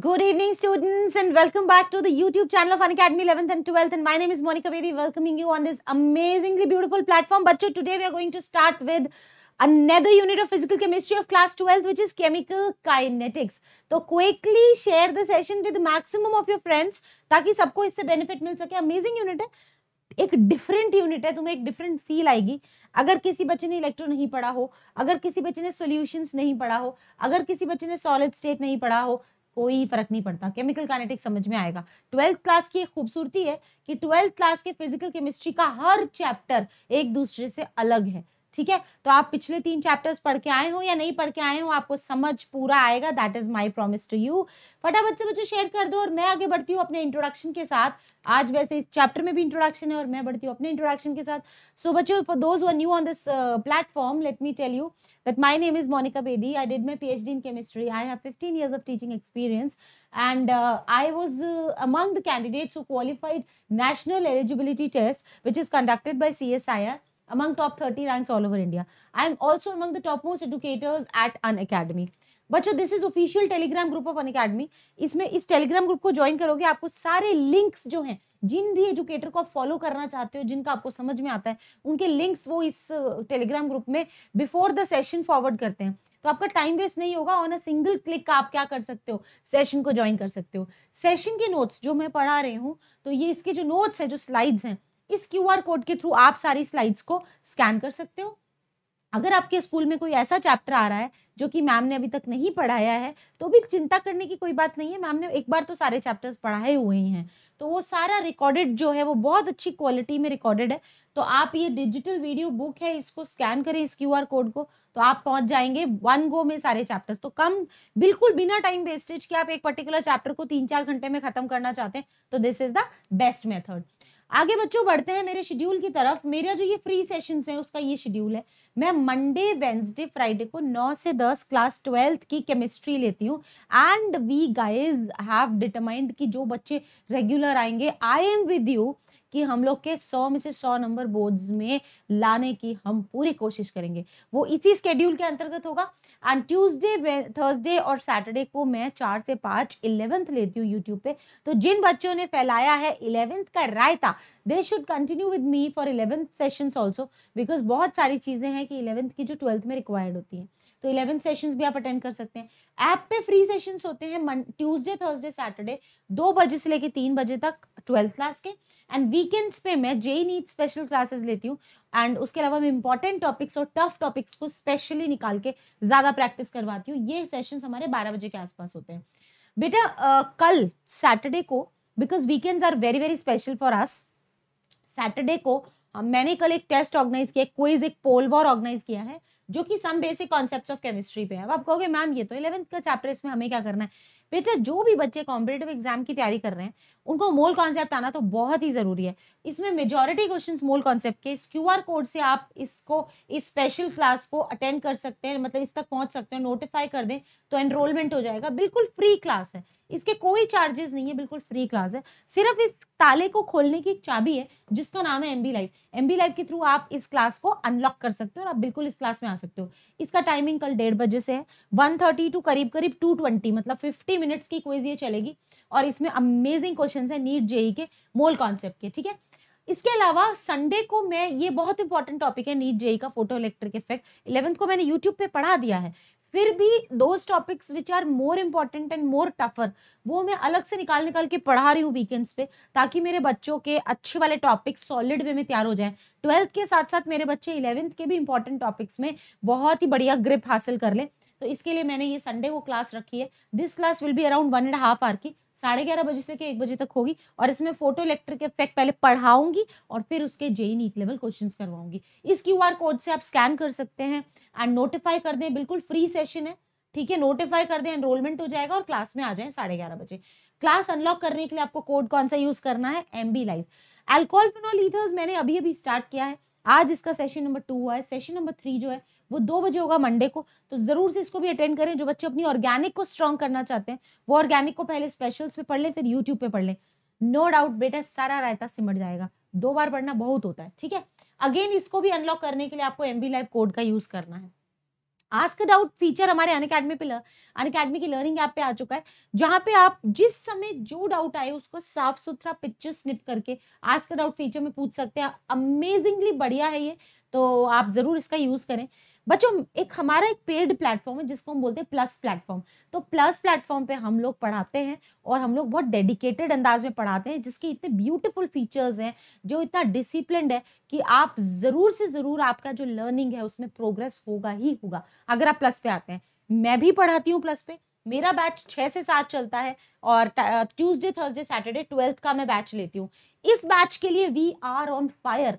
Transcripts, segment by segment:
Good evening, students, and welcome back to the YouTube channel of academy 11th and 12th. And my name is Monica Bedi, welcoming you on this amazingly beautiful platform. But today we are going to start with another unit of physical chemistry of class 12th which is chemical kinetics. so quickly share the session with the maximum of your friends, ताकि सबको इससे benefit मिल सके. Amazing unit है. एक different unit है तुम्हें एक different feel आएगी अगर किसी बच्चे ने इलेक्ट्रो नहीं पढ़ा हो अगर किसी बच्चे ने सॉल्यूशंस नहीं पढ़ा हो अगर किसी बच्चे ने सॉलिड स्टेट नहीं पढ़ा हो कोई फर्क नहीं पड़ता केमिकल कानेटिक समझ में आएगा ट्वेल्थ क्लास की एक खूबसूरती है कि ट्वेल्थ क्लास के फिजिकल केमिस्ट्री का हर चैप्टर एक दूसरे से अलग है ठीक है तो आप पिछले तीन चैप्टर्स पढ़ के आए हो या नहीं पढ़ के आए हो आपको समझ पूरा आएगा that is my promise to you फटाफट से मुझे शेयर कर दो और मैं आगे बढ़ती हूँ अपने इंट्रोडक्शन के साथ आज वैसे इस चैप्टर में भी इंट्रोडक्शन है और मैं बढ़ती हूँ अपने इंट्रोडक्शन के साथ सो बच्चो for those one you on this platform let me tell you that my name is Monika Bedi I did my P H D in chemistry I have fifteen years of teaching experience and I was among the candidates who qualified national eligibility test which is conducted by C S I R among top 30 ranks all over India. I am also among the topmost educators at An Academy. बच्चों this is official telegram group of Unacademy इसमें इस telegram group को join करोगे आपको सारे links जो हैं जिन भी एजुकेटर को आप फॉलो करना चाहते हो जिनका आपको समझ में आता है उनके लिंक्स वो इस टेलीग्राम ग्रुप में बिफोर द सेशन फॉरवर्ड करते हैं तो आपका टाइम वेस्ट नहीं होगा और ना सिंगल क्लिक का आप क्या कर सकते हो सेशन को ज्वाइन कर सकते हो सेशन के नोट्स जो मैं पढ़ा रही हूँ तो ये इसके जो नोट्स हैं जो स्लाइड्स हैं इस क्यू आर कोड के थ्रू आप सारी स्लाइड्स को स्कैन कर सकते हो अगर आपके स्कूल में कोई ऐसा चैप्टर आ रहा है जो कि मैम ने अभी तक नहीं पढ़ाया है तो भी चिंता करने की कोई बात नहीं है मैम ने एक बार तो सारे चैप्टर्स पढ़ाए हुए हैं तो वो सारा रिकॉर्डेड जो है वो बहुत अच्छी क्वालिटी में रिकॉर्डेड है तो आप ये डिजिटल वीडियो बुक है इसको स्कैन करें इस क्यू कोड को तो आप पहुंच जाएंगे वन गो में सारे चैप्टर्स तो कम बिल्कुल बिना टाइम वेस्टेज के आप एक पर्टिकुलर चैप्टर को तीन चार घंटे में खत्म करना चाहते हैं तो this is the best method आगे बच्चों बढ़ते हैं मेरे शेड्यूल की तरफ मेरा जो ये फ्री सेशन है उसका ये शेड्यूल है मैं मंडे वेंसडे फ्राइडे को नौ से दस क्लास ट्वेल्थ की केमिस्ट्री लेती हूँ and we guys have determined कि जो बच्चे रेगुलर आएंगे आई एम विद यू कि हम लोग के सौ में से सौ नंबर बोर्ड्स में लाने की हम पूरी कोशिश करेंगे वो इसी स्केड्यूल के अंतर्गत होगा एंड ट्यूसडे थर्सडे और सैटरडे को मैं चार से पाँच इलेवेंथ लेती हूँ यूट्यूब पे तो जिन बच्चों ने फैलाया है इलेवेंथ का रायता they should continue with me for eleventh session also because बहुत सारी चीज़ें हैं कि इलेवंथ की जो ट्वेल्थ में रिक्वायर्ड होती हैं तो इलेवन सेशंस भी आप अटेंड कर सकते हैं ऐप पे फ्री सेशंस होते हैं ट्यूसडे थर्सडे सैटरडे दो बजे से लेकर तीन बजे तक ट्वेल्थ क्लास के एंड वीकेंड्स पे मैं जेई नीट स्पेशल क्लासेस लेती हूँ एंड उसके अलावा मैं इंपॉर्टेंट टॉपिक्स और टफ टॉपिक्स को स्पेशली निकाल के ज़्यादा प्रैक्टिस करवाती हूँ ये सेशंस हमारे बारह बजे के आसपास होते हैं बेटा uh, कल सैटरडे को because weekends are very very special for us Saturday को मैंने कल एक टेस्ट ऑर्गेनाइज किया क्विज एक पोल वॉर ऑर्गेनाइज किया है जो कि some basic concept of chemistry पे है अब आप कहोगे मैम ये तो इलेवंथ का चैप्टर इसमें हमें क्या करना है बेटा जो भी बच्चे कॉम्पिटेटिव एग्जाम की तैयारी कर रहे हैं उनको मोल कॉन्सेप्ट आना तो बहुत ही ज़रूरी है इसमें मेजॉरिटी क्वेश्चन मोल कॉन्सेप्ट के इस क्यू कोड से आप इसको इस स्पेशल क्लास को अटेंड कर सकते हैं मतलब इस तक पहुंच सकते हैं नोटिफाई कर दें तो एनरोलमेंट हो जाएगा बिल्कुल फ्री क्लास है इसके कोई चार्जेस नहीं है बिल्कुल फ्री क्लास है सिर्फ इस ताले को खोलने की चाबी है जिसका नाम है M B life M B life के थ्रू आप इस क्लास को अनलॉक कर सकते हो और आप बिल्कुल इस क्लास में आ सकते हो इसका टाइमिंग कल डेढ़ बजे से है वन थर्टी टू करीब करीब टू ट्वेंटी मतलब फिफ्टी मिनट्स की क्विज ये चलेगी और इसमें अमेजिंग क्वेश्चन है नीट जेई के मोल कॉन्सेप्ट के ठीक है इसके अलावा संडे को मैं ये बहुत इंपॉर्टेंट टॉपिक है नीट जेई का फोटो इलेक्ट्रिक इफेक्ट इलेवंथ को मैंने यूट्यूब पे पढ़ा दिया है फिर भी those topics which are more important and more tougher वो मैं अलग से निकाल निकाल के पढ़ा रही हूँ वीकेंड्स पे ताकि मेरे बच्चों के अच्छे वाले टॉपिक्स सॉलिड वे में तैयार हो जाएं ट्वेल्थ के साथ साथ मेरे बच्चे इलेवेंथ के भी इंपॉर्टेंट टॉपिक्स में बहुत ही बढ़िया ग्रिप हासिल कर लें तो इसके लिए मैंने ये संडे को क्लास रखी है this class will be around one and half hour की साढ़े ग्यारह बजे से के एक बजे तक होगी और इसमें फोटो इलेक्ट्रिक के इफेक्ट पहले पढ़ाऊंगी और फिर उसके जेई नीट लेवल क्वेश्चन करवाऊंगी इस क्यू कोड से आप स्कैन कर सकते हैं एंड नोटिफाई कर दें बिल्कुल फ्री सेशन है ठीक है नोटिफाई कर दें एनरोलमेंट हो जाएगा और क्लास में आ जाए साढ़े ग्यारह बजे क्लास अनलॉक करने के लिए आपको कोड कौन सा यूज करना है एम बी लाइफ एल्कोहल मैंने अभी अभी स्टार्ट किया है आज इसका सेशन नंबर टू हुआ है सेशन नंबर थ्री जो है वो दो बजे होगा मंडे को तो ज़रूर से इसको भी अटेंड करें जो बच्चे अपनी ऑर्गेनिक को स्ट्रॉन्ग करना चाहते हैं वो ऑर्गेनिक को पहले स्पेशल्स पे पढ़ लें फिर यूट्यूब पे पढ़ लें नो डाउट बेटा सारा रायता सिमट जाएगा दो बार पढ़ना बहुत होता है ठीक है अगेन इसको भी अनलॉक करने के लिए आपको एम लाइव कोड का यूज़ करना है आस्क डाउट फीचर हमारे अन अकेडमी पे अन अकेडमी की लर्निंग ऐप पे आ चुका है जहाँ पे आप जिस समय जो डाउट आए उसको साफ सुथरा पिक्चर स्निप करके आस्क डाउट फीचर में पूछ सकते हैं अमेजिंगली बढ़िया है ये तो आप ज़रूर इसका यूज़ करें बच्चों एक हमारा एक पेड प्लेटफॉर्म है जिसको हम बोलते हैं प्लस प्लेटफॉर्म तो प्लस प्लेटफॉर्म पे हम लोग पढ़ाते हैं और हम लोग बहुत डेडिकेटेड अंदाज में पढ़ाते हैं जिसके इतने ब्यूटीफुल फीचर्स हैं जो इतना डिसिप्लिनड है कि आप ज़रूर से ज़रूर आपका जो लर्निंग है उसमें प्रोग्रेस होगा ही होगा अगर आप प्लस पे आते हैं मैं भी पढ़ाती हूँ प्लस पे मेरा बैच छः से सात चलता है और ट्यूसडे थर्सडे सैटरडे ट्वेल्थ का मैं बैच लेती हूँ इस बैच के लिए we are on fire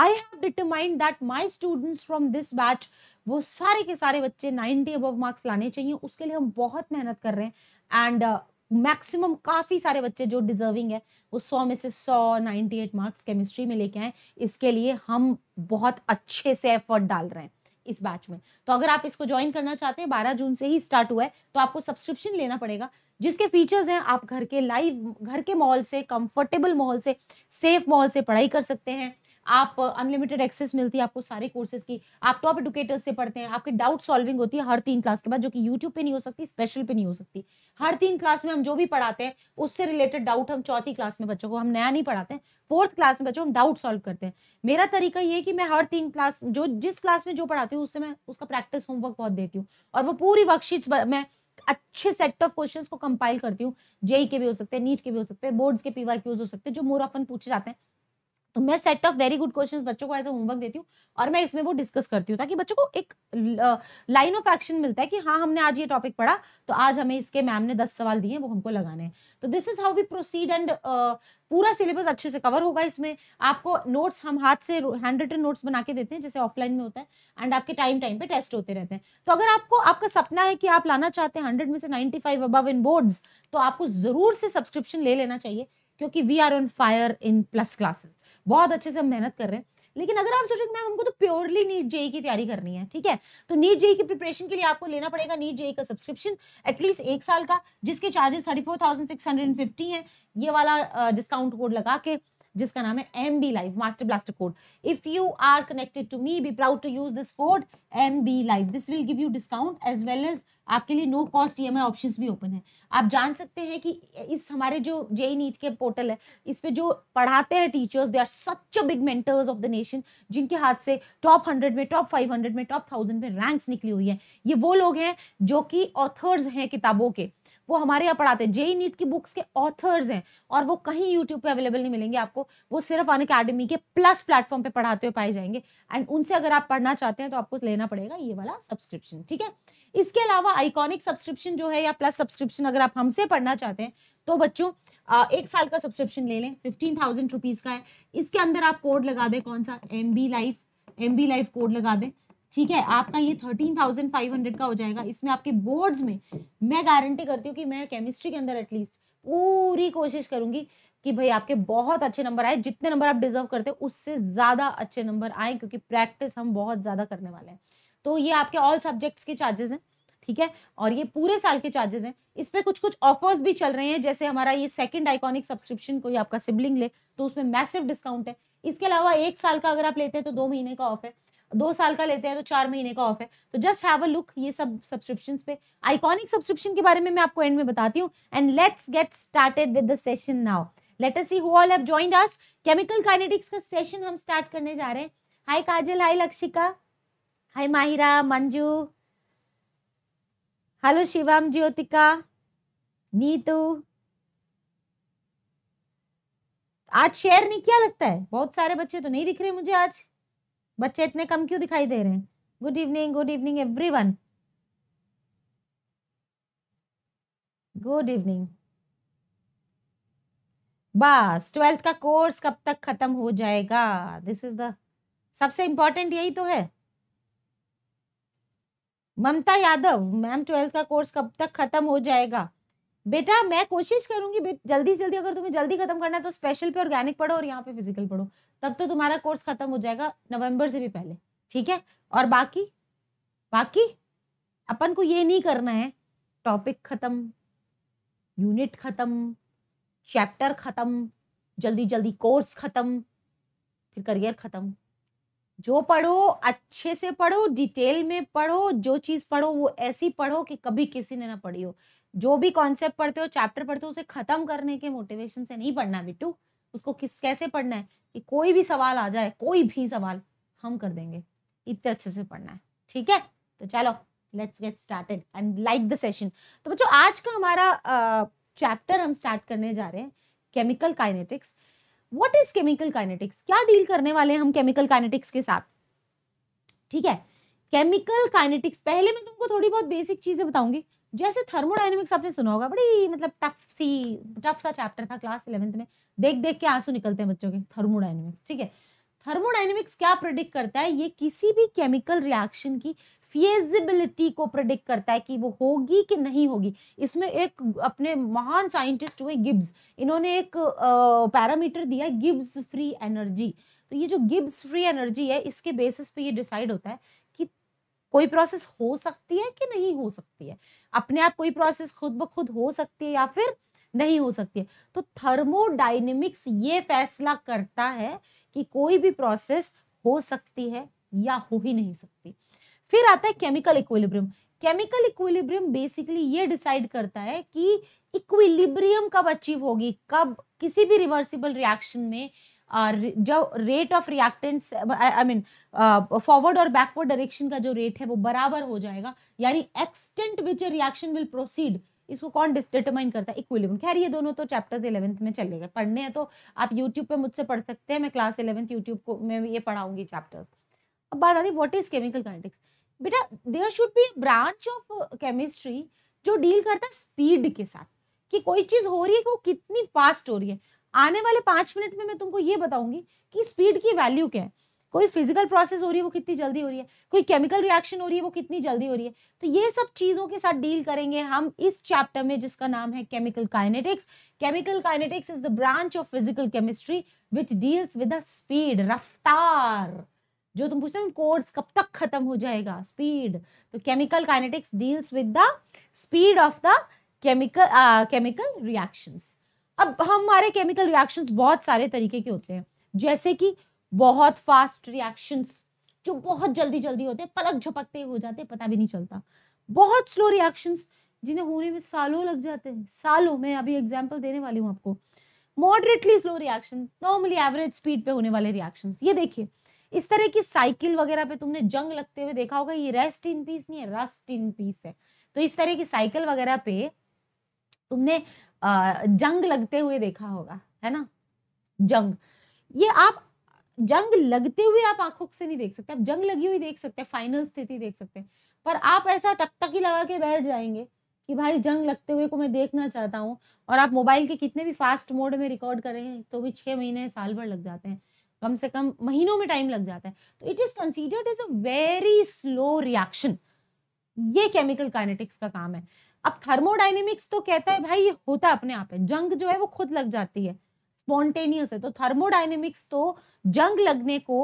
I have determined that my students from this batch वो सारे के सारे बच्चे नाइनटी अबव मार्क्स लाने चाहिए उसके लिए हम बहुत मेहनत कर रहे हैं एंड मैक्सिमम uh, काफ़ी सारे बच्चे जो डिजर्विंग है वो सौ में से सौ नाइन्टी एट मार्क्स केमिस्ट्री में लेके आए इसके लिए हम बहुत अच्छे से एफर्ट डाल रहे हैं इस बैच में तो अगर आप इसको ज्वाइन करना चाहते हैं बारह जून से ही स्टार्ट हुआ है तो आपको सब्सक्रिप्शन लेना पड़ेगा जिसके फीचर्स हैं आप घर के लाइव घर के माहौल से कंफर्टेबल माहौल से सेफ माहौल से पढ़ाई कर सकते हैं आप अनलिमिटेड एक्सेस मिलती है आपको सारे कोर्सेज की आप टॉप एडुकेटर्स से पढ़ते हैं आपके डाउट सॉल्विंग होती है हर तीन क्लास के बाद जो कि यूट्यूब पे नहीं हो सकती स्पेशल पे नहीं हो सकती हर तीन क्लास में हम जो भी पढ़ाते हैं उससे रिलेटेड डाउट हम चौथी क्लास में बच्चों को हम नया नहीं पढ़ाते हैं फोर्थ क्लास में बच्चों हम डाउट सॉल्व करते हैं मेरा तरीका ये कि मैं हर तीन क्लास जो जिस क्लास में जो पढ़ाती हूँ उससे मैं उसका प्रैक्टिस होमवर्क बहुत देती हूँ और वो पूरी वर्कशीट मैं अच्छे सेट ऑफ क्वेश्चंस को कंपाइल करती हूँ जेई e के भी हो सकते हैं नीट के भी हो सकते हैं बोर्ड्स के पीवाई हो सकते हैं जो मोर ऑफन पूछे जाते हैं तो मैं set of very good questions बच्चों को एज ए होमवर्क देती हूँ और मैं इसमें वो डिस्कस करती हूँ ताकि बच्चों को एक लाइन ऑफ एक्शन मिलता है कि हाँ हमने आज ये टॉपिक पढ़ा तो आज हमें इसके मैम ने दस सवाल दिए वो हमको लगाने हैं तो this is how we proceed and पूरा सिलेबस अच्छे से कवर होगा इसमें आपको नोट्स हम हाथ से हैंड रिटन नोट्स बना के देते हैं जैसे ऑफलाइन में होता है एंड आपके टाइम टाइम पे टेस्ट होते रहते हैं तो अगर आपको आपका सपना है कि आप लाना चाहते हैं हंड्रेड में से ninety five above in boards तो आपको जरूर से सब्सक्रिप्शन ले लेना चाहिए क्योंकि we are on fire in plus classes बहुत अच्छे से हम मेहनत कर रहे हैं लेकिन अगर आप सोचो मैम हमको तो प्योरली नीट जेई की तैयारी करनी है ठीक है तो नीट जेई की प्रिपरेशन के लिए आपको लेना पड़ेगा नीट जेई का सब्सक्रिप्शन एटलीस्ट एक साल का जिसके charges thirty four thousand six hundred and fifty है ये वाला डिस्काउंट कोड लगा के जिसका नाम है M B live master blaster code if you are connected to me be proud to use this code M B live this will give you discount as well as आपके लिए no cost E M I option भी open है आप जान सकते हैं कि इस हमारे जो जे नीट e e के पोर्टल है इस पर जो पढ़ाते हैं teachers they are such big mentors of the nation जिनके हाथ से टॉप हंड्रेड में टॉप फाइव हंड्रेड में टॉप थाउजेंड में रैंक्स निकली हुई है ये वो लोग हैं जो कि ऑथर्स हैं किताबों के वो हमारे यहाँ पढ़ाते हैं जेई नीट e की बुक्स के ऑथर्स हैं और वो कहीं यूट्यूब पे अवेलेबल नहीं मिलेंगे आपको वो सिर्फ अन अकेडमी के प्लस प्लेटफॉर्म पे पढ़ाते हुए पाए जाएंगे एंड उनसे अगर आप पढ़ना चाहते हैं तो आपको लेना पड़ेगा ये वाला सब्सक्रिप्शन ठीक है इसके अलावा आइकॉनिक सब्सक्रिप्शन जो है या प्लस सब्सक्रिप्शन अगर आप हमसे पढ़ना चाहते हैं तो बच्चों एक साल का सब्सक्रिप्शन ले लें फिफ्टीन थाउजेंड रुपीज़ का है इसके अंदर आप कोड लगा दें कौन सा M B life M B life code लगा दें ठीक है आपका ये थर्टीन थाउजेंड फाइव हंड्रेड का हो जाएगा इसमें आपके बोर्ड्स में मैं गारंटी करती हूँ कि मैं केमिस्ट्री के अंदर एटलीस्ट पूरी कोशिश करूंगी कि भाई आपके बहुत अच्छे नंबर आए जितने नंबर आप डिजर्व करते हैं उससे ज़्यादा अच्छे नंबर आए क्योंकि प्रैक्टिस हम बहुत ज़्यादा करने वाले हैं तो ये आपके ऑल सब्जेक्ट्स के चार्जेस हैं ठीक है और ये पूरे साल के चार्जेस हैं इस पर कुछ कुछ ऑफर्स भी चल रहे हैं जैसे हमारा ये सेकंड आइकॉनिक सब्सक्रिप्शन कोई आपका सिबलिंग ले तो उसमें मैसिव डिस्काउंट है इसके अलावा एक साल का अगर आप लेते हैं तो दो महीने का ऑफ है दो साल का लेते हैं तो चार महीने का ऑफ है तो जस्ट हैव अ लुक ये सब सब्सक्रिप्शन पे आइकॉनिक सब्सक्रिप्शन के बारे में मैं आपको एंड में बताती हूँ and let's get started with the session now let us see who all have joined us chemical kinetics का सेशन हम स्टार्ट करने जा रहे हैं hi Kajal hi Lakshika hi Mahira Manju hello Shivam Jyotika Neetu आज शेयर नहीं किया लगता है बहुत सारे बच्चे तो नहीं दिख रहे मुझे आज बच्चे इतने कम क्यों दिखाई दे रहे हैं good evening good evening everyone good evening बस ट्वेल्थ का कोर्स कब तक खत्म हो जाएगा दिस इज द सबसे इंपॉर्टेंट यही तो है ममता यादव मैम ट्वेल्थ का कोर्स कब तक खत्म हो जाएगा बेटा मैं कोशिश करूंगी जल्दी जल्दी अगर तुम्हें जल्दी खत्म करना है तो स्पेशल पे ऑर्गेनिक पढ़ो और यहाँ पे फिजिकल पढ़ो तब तो तुम्हारा कोर्स खत्म हो जाएगा नवंबर से भी पहले ठीक है और बाकी बाकी अपन को ये नहीं करना है टॉपिक खत्म यूनिट खत्म चैप्टर खत्म जल्दी जल्दी कोर्स खत्म फिर करियर खत्म जो पढ़ो अच्छे से पढ़ो डिटेल में पढ़ो जो चीज़ पढ़ो वो ऐसी पढ़ो कि कभी किसी ने ना पढ़ी हो जो भी कॉन्सेप्ट पढ़ते हो चैप्टर पढ़ते हो उसे खत्म करने के मोटिवेशन से नहीं पढ़ना बिट्टू उसको किस कैसे पढ़ना है कि कोई भी सवाल आ जाए कोई भी सवाल हम कर देंगे इतने अच्छे से पढ़ना है ठीक है तो चलो let's get started and like the session तो बच्चों आज का हमारा चैप्टर uh, हम स्टार्ट करने जा रहे हैं chemical kinetics what is chemical kinetics क्या डील करने वाले हैं हम केमिकल काइनेटिक्स के साथ ठीक है केमिकल काइनेटिक्स पहले मैं तुमको थोड़ी बहुत बेसिक चीजें बताऊंगी जैसे थर्मोडाइनमिक्स आपने सुना होगा बड़ी मतलब टफ सी टफ सा चैप्टर था क्लास इलेवेंथ में देख देख के आंसू निकलते हैं बच्चों के थर्मोडाइनमिक्स ठीक है थर्मोडाइनमिक्स क्या प्रिडिक्ट करता है ये किसी भी केमिकल रिएक्शन की फिएजिबिलिटी को प्रिडिक्ट करता है कि वो होगी कि नहीं होगी इसमें एक अपने महान साइंटिस्ट हुए गिब्स इन्होंने एक पैरामीटर दिया गिब्स फ्री एनर्जी तो ये जो गिब्स फ्री एनर्जी है इसके बेसिस पे ये डिसाइड होता है कि कोई प्रोसेस हो सकती है कि नहीं हो सकती है अपने आप कोई प्रोसेस खुद ब खुद हो सकती है या फिर नहीं हो सकती है तो थर्मोडाइनमिक्स ये फैसला करता है कि कोई भी प्रोसेस हो सकती है या हो ही नहीं सकती फिर आता है chemical equilibrium chemical equilibrium basically ये डिसाइड करता है कि इक्विलिब्रियम कब अचीव होगी कब किसी भी रिवर्सिबल रिएक्शन में Uh, जो rate of reactants I mean forward और बैकवर्ड डायरेक्शन का जो रेट है वो बराबर हो जाएगा यानी extent which reaction will proceed इसको कौन डिटरमाइन करता है इक्विलिब्रियम खैर ये दोनों तो चैप्टर्स इलेवंथ में चलेगा पढ़ने हैं तो आप यूट्यूब पे मुझसे पढ़ सकते हैं मैं क्लास इलेवंथ यूट्यूब को मैं ये पढ़ाऊंगी चैप्टर्स अब बात आती व्हाट इज केमिकल काइनेटिक्स बेटा there should be branch of chemistry जो डील करता है स्पीड के साथ कि कोई चीज हो रही है कि वो कितनी फास्ट हो रही है आने वाले पाँच मिनट में मैं तुमको ये बताऊंगी कि स्पीड की वैल्यू क्या है कोई फिजिकल प्रोसेस हो रही है वो कितनी जल्दी हो रही है कोई केमिकल रिएक्शन हो रही है वो कितनी जल्दी हो रही है तो ये सब चीज़ों के साथ डील करेंगे हम इस चैप्टर में जिसका नाम है chemical kinetics chemical kinetics is the branch of physical chemistry which deals with speed रफ्तार जो तुम पूछते हो कोर्स कब तक खत्म हो जाएगा स्पीड तो chemical kinetics deals with the speed of the chemical chemical reactions अब हमारे केमिकल रिएक्शंस बहुत सारे तरीके के होते हैं जैसे कि बहुत फास्ट रिएक्शंस जो बहुत जल्दी जल्दी होते हैं पलक झपकते हो जाते हैं पता भी नहीं चलता बहुत स्लो रिएक्शंस जिन्हें होने में सालों लग जाते हैं सालों में अभी एग्जाम्पल देने वाली हूँ आपको moderately slow reaction normally average speed पे होने वाले रिएक्शन ये देखिए इस तरह की साइकिल वगैरह पे तुमने जंग लगते हुए देखा होगा ये रेस्ट इन पीस नहीं है रस्ट इन पीस है तो इस तरह की साइकिल वगैरह पे तुमने जंग लगते हुए देखा होगा है ना जंग ये आप जंग लगते हुए आप आंखों से नहीं देख सकते आप जंग लगी हुई देख सकते हैं फाइनल स्थिति देख सकते हैं पर आप ऐसा टकटकी लगा के बैठ जाएंगे कि भाई जंग लगते हुए को मैं देखना चाहता हूँ और आप मोबाइल के कितने भी फास्ट मोड में रिकॉर्ड करें तो भी छः महीने साल भर लग जाते हैं कम से कम महीनों में टाइम लग जाता है तो it is considered as a very slow reaction ये केमिकल काइनेटिक्स का काम है अब थर्मोडाइनेमिक्स तो कहता है भाई ये होता है अपने आप है जंग जो है वो खुद लग जाती है स्पॉन्टेनियस है तो थर्मोडाइनेमिक्स तो जंग लगने को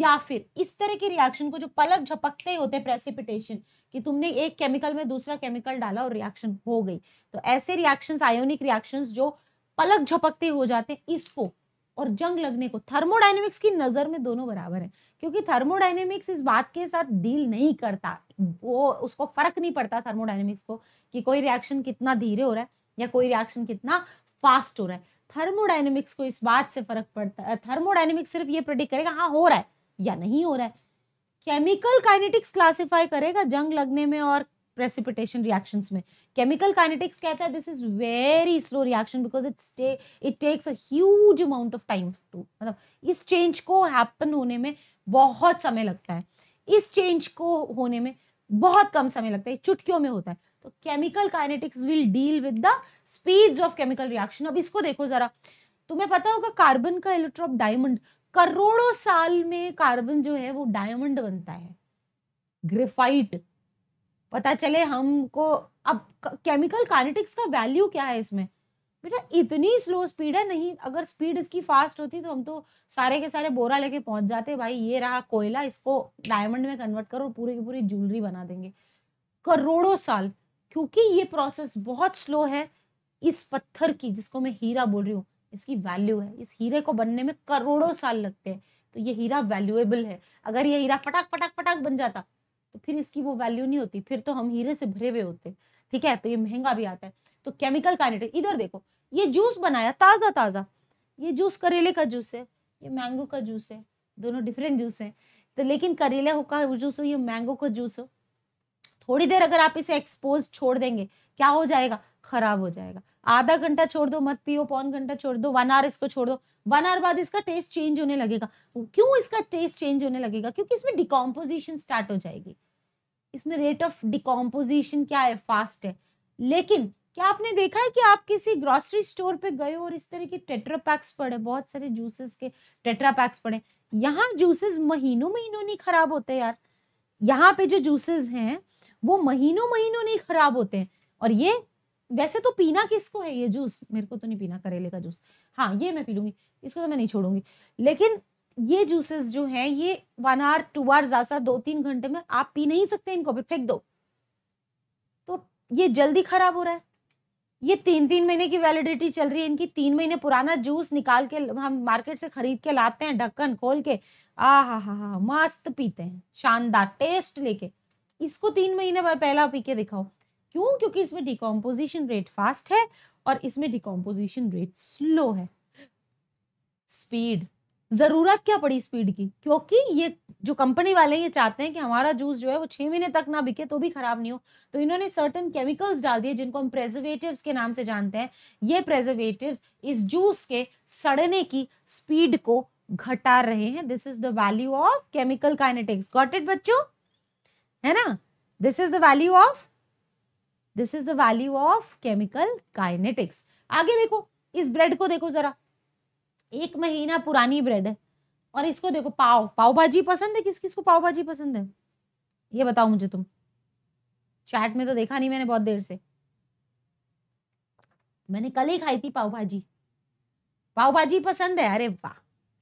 या फिर इस तरह के रिएक्शन को जो पलक झपकते ही होते हैं प्रेसिपिटेशन कि तुमने एक केमिकल में दूसरा केमिकल डाला और रिएक्शन हो गई तो ऐसे रिएक्शंस आयोनिक रिएक्शंस जो पलक झपकते हो जाते हैं इसको और जंग लगने को थर्मोडाइनेमिक्स की नज़र में दोनों बराबर है क्योंकि थर्मोडाइनेमिक्स इस बात के साथ डील नहीं करता वो उसको फर्क नहीं पड़ता थर्मोडाइनेमिक्स को कि कोई रिएक्शन कितना धीरे हो रहा है या कोई रिएक्शन कितना फास्ट हो रहा है थर्मोडाइनेमिक्स को इस बात से फर्क पड़ता है थर्मोडाइनेमिक्स सिर्फ ये प्रेडिक्ट करेगा हाँ हो रहा है या नहीं हो रहा है केमिकल काइनेटिक्स क्लासिफाई करेगा जंग लगने में और प्रेसिपिटेशन रिएक्शंस में केमिकल काइनेटिक्स कहता है this is very slow reaction because it's it takes huge amount of time to मतलब इस चेंज को हैपन होने में बहुत समय लगता है इस चेंज को होने में बहुत कम समय लगता है चुटकियों में होता है तो chemical kinetics will deal with the speeds of chemical reaction अब इसको देखो जरा तुम्हें पता होगा कार्बन का इलेक्ट्रॉप डायमंड करोड़ों साल में कार्बन जो है वो डायमंड बनता है ग्रेफाइट पता चले हमको अब केमिकल कानेटिक्स का वैल्यू क्या है इसमें बेटा इतनी स्लो स्पीड है नहीं अगर स्पीड इसकी फास्ट होती तो हम तो सारे के सारे बोरा लेके पहुंच जाते भाई ये रहा कोयला इसको डायमंड में कन्वर्ट करो पूरी की पूरी ज्वेलरी बना देंगे करोड़ों साल क्योंकि ये प्रोसेस बहुत स्लो है इस पत्थर की जिसको मैं हीरा बोल रही हूँ इसकी वैल्यू है इस हीरे को बनने में करोड़ों साल लगते हैं तो ये हीरा वैल्यूएबल है अगर ये हीरा फटाक फटाक फटाक बन जाता तो फिर इसकी वो वैल्यू नहीं होती फिर तो हम हीरे से भरे हुए होते ठीक है तो ये महंगा भी आता है तो केमिकल काइनेटिक इधर देखो ये जूस बनाया ताज़ा ताज़ा ये जूस करेले का जूस है ये मैंगो का जूस है दोनों डिफरेंट जूस है तो लेकिन करेले का जूस हो ये मैंगो का जूस हो थोड़ी देर अगर आप इसे एक्सपोज छोड़ देंगे क्या हो जाएगा खराब हो जाएगा आधा घंटा छोड़ दो मत पियो पौन घंटा छोड़ दो वन आवर इसको छोड़ दो वन आवर बाद इसका टेस्ट चेंज होने लगेगा क्यों इसका टेस्ट चेंज होने लगेगा क्योंकि इसमें डिकॉम्पोजिशन स्टार्ट हो जाएगी इसमें रेट ऑफ डिकॉम्पोजिशन क्या है फास्ट है लेकिन क्या आपने देखा है कि आप किसी ग्रॉसरी स्टोर पे गए और इस तरह के टेट्रापैक्स पड़े बहुत सारे जूसेस के टेट्रापैक्स पड़े यहाँ जूसेस महीनों महीनों नहीं खराब होते यार यहाँ पे जो जूसेस हैं वो महीनों महीनों नहीं खराब होते हैं और ये वैसे तो पीना किसको है ये जूस मेरे को तो नहीं पीना करेले का जूस हाँ ये मैं पी लूंगी इसको तो मैं नहीं छोड़ूंगी लेकिन ये जूसेस जो हैं ये वन आवर टू आवर ज्यादा दो तीन घंटे में आप पी नहीं सकते इनको फिर फेंक दो तो ये जल्दी खराब हो रहा है ये तीन तीन महीने की वैलिडिटी चल रही है इनकी तीन महीने पुराना जूस निकाल के हम मार्केट से खरीद के लाते हैं ढक्कन खोल के आ हा हा हा मस्त पीते हैं शानदार टेस्ट लेके इसको तीन महीने पहला पी के दिखाओ क्यों क्योंकि इसमें डिकम्पोजिशन रेट फास्ट है और इसमें डिकम्पोजिशन रेट स्लो है स्पीड ज़रूरत क्या पड़ी स्पीड की क्योंकि ये जो कंपनी वाले ये चाहते हैं कि हमारा जूस जो है वो छह महीने तक ना बिके तो भी ख़राब नहीं हो तो इन्होंने सर्टन केमिकल्स डाल दिए जिनको हम प्रेजर्वेटिव्स के नाम से जानते हैं ये प्रेजर्वेटिव्स इस जूस के सड़ने की स्पीड को घटा रहे हैं this is the value of chemical kinetics got it बच्चों है ना this is the value of this is the value of chemical kinetics आगे देखो इस ब्रेड को देखो जरा एक महीना पुरानी ब्रेड है और इसको देखो पाव पाव भाजी पसंद है किस किस को पाव भाजी पसंद है ये बताओ मुझे तुम चैट में तो देखा नहीं मैंने बहुत देर से मैंने कल ही खाई थी पाव भाजी पाव भाजी पसंद है अरे वाह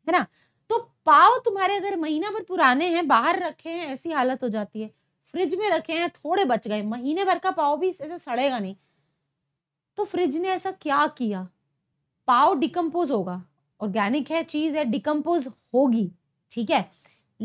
है ना तो पाव तुम्हारे अगर महीना भर पुराने हैं बाहर रखे हैं ऐसी हालत हो जाती है फ्रिज में रखे हैं थोड़े बच गए महीने भर का पाव भी ऐसे सड़ेगा नहीं तो फ्रिज ने ऐसा क्या किया पाव डिकम्पोज होगा ऑर्गेनिक है चीज है डिकम्पोज होगी ठीक है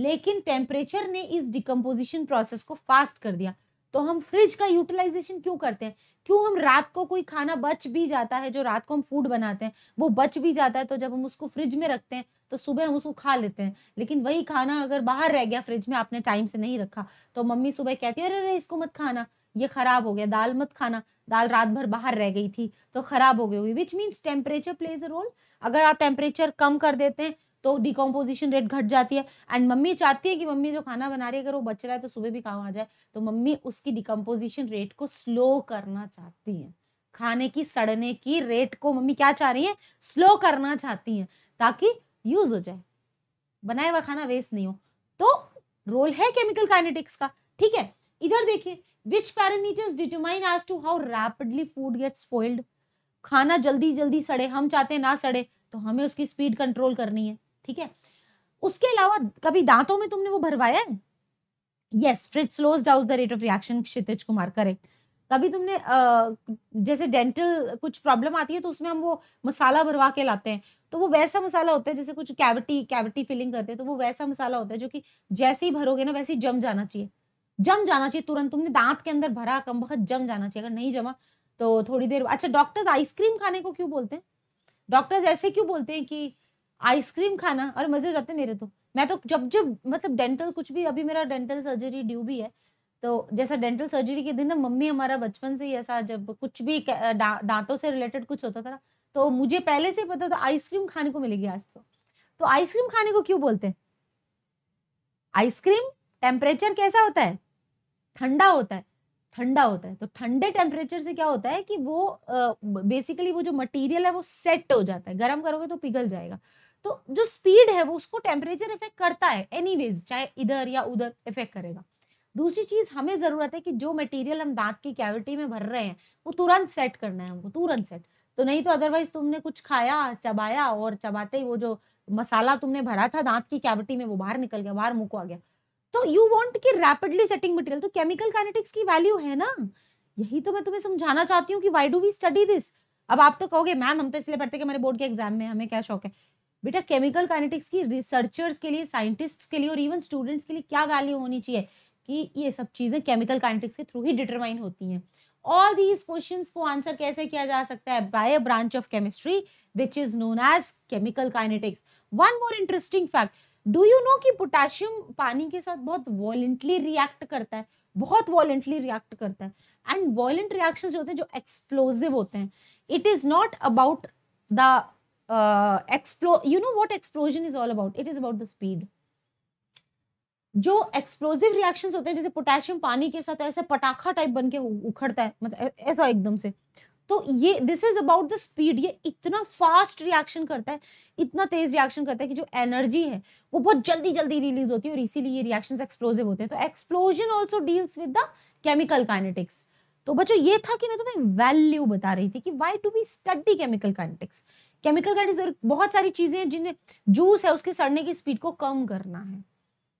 लेकिन टेम्परेचर ने इस डिकम्पोजिशन प्रोसेस को फास्ट कर दिया तो हम फ्रिज का यूटिलाइजेशन क्यों करते हैं क्यों हम रात को कोई खाना बच भी जाता है जो रात को हम फूड बनाते हैं वो बच भी जाता है तो जब हम उसको फ्रिज में रखते हैं तो सुबह हम उसको खा लेते हैं लेकिन वही खाना अगर बाहर रह गया फ्रिज में आपने टाइम से नहीं रखा तो मम्मी सुबह कहती है अरे अरे इसको मत खाना ये खराब हो गया दाल मत खाना दाल रात भर बाहर रह गई थी तो खराब हो गई होगी which means temperature plays a role अगर आप टेम्परेचर कम कर देते हैं तो डिकम्पोजिशन रेट घट जाती है एंड मम्मी चाहती है कि मम्मी जो खाना बना रही है अगर वो बच रहा है तो सुबह भी काम आ जाए तो मम्मी उसकी डिकम्पोजिशन रेट को स्लो करना चाहती है खाने की सड़ने की रेट को मम्मी क्या चाह रही है स्लो करना चाहती हैं ताकि यूज हो जाए बनाया हुआ खाना वेस्ट नहीं हो तो रोल है केमिकल काइनेटिक्स का ठीक है इधर देखिए which parameters determine as to how rapidly food get spoiled खाना जल्दी जल्दी सड़े हम चाहते हैं ना सड़े तो हमें उसकी स्पीड कंट्रोल करनी है ठीक है उसके अलावा कभी दांतों में तुमने वो भरवाया है yes fridge slows down the rate of reaction Kshitij Kumar correct कभी तुमने जैसे डेंटल कुछ प्रॉब्लम आती है तो उसमें हम वो मसाला भरवा के लाते हैं तो वो वैसा मसाला होता है जैसे कुछ कैविटी कैविटी फिलिंग करते हैं तो वो वैसा मसाला होता है जो कि जैसे ही भरोगे ना वैसे ही जम जाना चाहिए जम जाना चाहिए तुरंत तुमने दांत के अंदर भरा कम बहुत जम जाना चाहिए अगर नहीं जमा तो थोड़ी देर अच्छा डॉक्टर्स आइसक्रीम खाने को क्यों बोलते हैं डॉक्टर्स ऐसे क्यों बोलते हैं कि आइसक्रीम खाना और मजे हो जाते हैं मेरे तो मैं तो जब जब मतलब डेंटल कुछ भी अभी मेरा डेंटल सर्जरी ड्यू भी है तो जैसा डेंटल सर्जरी के दिन ना मम्मी हमारा बचपन से ही ऐसा जब कुछ भी दा, दांतों से रिलेटेड कुछ होता था ना तो मुझे पहले से पता था आइसक्रीम खाने को मिलेगी आज तो तो आइसक्रीम खाने को क्यों बोलते हैं आइसक्रीम टेम्परेचर कैसा होता है ठंडा होता है ठंडा होता है तो ठंडे टेम्परेचर से क्या होता है कि वो बेसिकली वो जो मटेरियल है वो सेट हो जाता है गर्म करोगे तो पिघल जाएगा तो जो स्पीड है वो उसको टेम्परेचर इफेक्ट करता है एनी चाहे इधर या उधर इफेक्ट करेगा दूसरी चीज हमें जरूरत है कि जो मटेरियल हम दांत की कैविटी में भर रहे हैं वो तुरंत सेट करना है हमको तुरंत सेट तो नहीं तो अदरवाइज तुमने कुछ खाया चबाया और चबाते ही वो जो मसाला तुमने भरा था दांत की कैविटी में वो बाहर निकल गया बाहर मुंह को आ गया तो यू वॉन्ट तो की रैपिडली सेटिंग मटेरियल तो केमिकल काइनेटिक्स की वैल्यू है ना यही तो मैं तुम्हें समझाना चाहती हूँ कि why do we study this अब आप तो कहोगे मैम हम तो इसलिए पढ़ते कि हमारे बोर्ड के एग्जाम में हमें क्या शौक है बेटा केमिकल काइनेटिक्स की रिसर्चर्स के लिए साइंटिस्ट्स के लिए और इवन स्टूडेंट्स के लिए क्या वैल्यू होनी चाहिए कि ये सब चीज़ें केमिकल काइनेटिक्स के थ्रू ही डिटरमाइन होती हैं ऑल दीज क्वेश्चन को आंसर कैसे किया जा सकता है by a branch of chemistry which is known as chemical kinetics one more interesting fact do you know कि पोटेशियम पानी के साथ बहुत वॉलेंटली रिएक्ट करता है बहुत वॉलेंटली रिएक्ट करता है एंड वॉलेंट रिएक्शन जो होते हैं जो एक्सप्लोजिव होते हैं it is not about the explo you know what explosion is all about it is about the speed जो एक्सप्लोजिव रिएक्शन होते हैं जैसे पोटेशियम पानी के साथ ऐसे पटाखा टाइप बन के उखड़ता है मतलब ऐसा एकदम से तो ये this is about the speed ये इतना फास्ट रिएक्शन करता है इतना तेज रिएक्शन करता है कि जो एनर्जी है वो बहुत जल्दी जल्दी रिलीज होती है और इसीलिए ये रिएक्शंस एक्सप्लोजिव होते हैं तो explosion also deals with the chemical kinetics तो बच्चों ये था कि मैं तुम्हें वैल्यू बता रही थी कि why to be study chemical kinetics chemical kinetics बहुत सारी चीजें हैं जिन्हें जूस है उसके सड़ने की स्पीड को कम करना है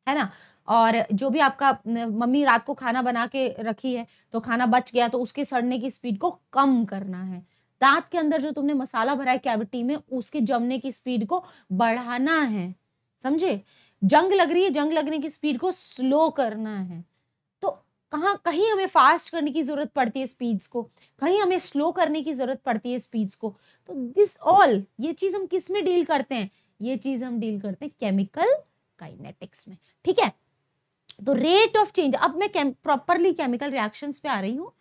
है ना और जो भी आपका मम्मी रात को खाना बना के रखी है तो खाना बच गया तो उसके सड़ने की स्पीड को कम करना है दांत के अंदर जो तुमने मसाला भरा है कैविटी में उसके जमने की स्पीड को बढ़ाना है समझे जंग लग रही है जंग लगने की स्पीड को स्लो करना है तो कहाँ कहीं हमें फास्ट करने की ज़रूरत पड़ती है स्पीड्स को कहीं हमें स्लो करने की ज़रूरत पड़ती है स्पीड्स को तो दिस ऑल ये चीज़ हम किस में डील करते हैं ये चीज़ हम डील करते हैं केमिकल काइनेटिक्स में ठीक है तो रेट ऑफ चेंज अब मैं प्रॉपरली केमिकल रिएक्शन पे आ रही हूँ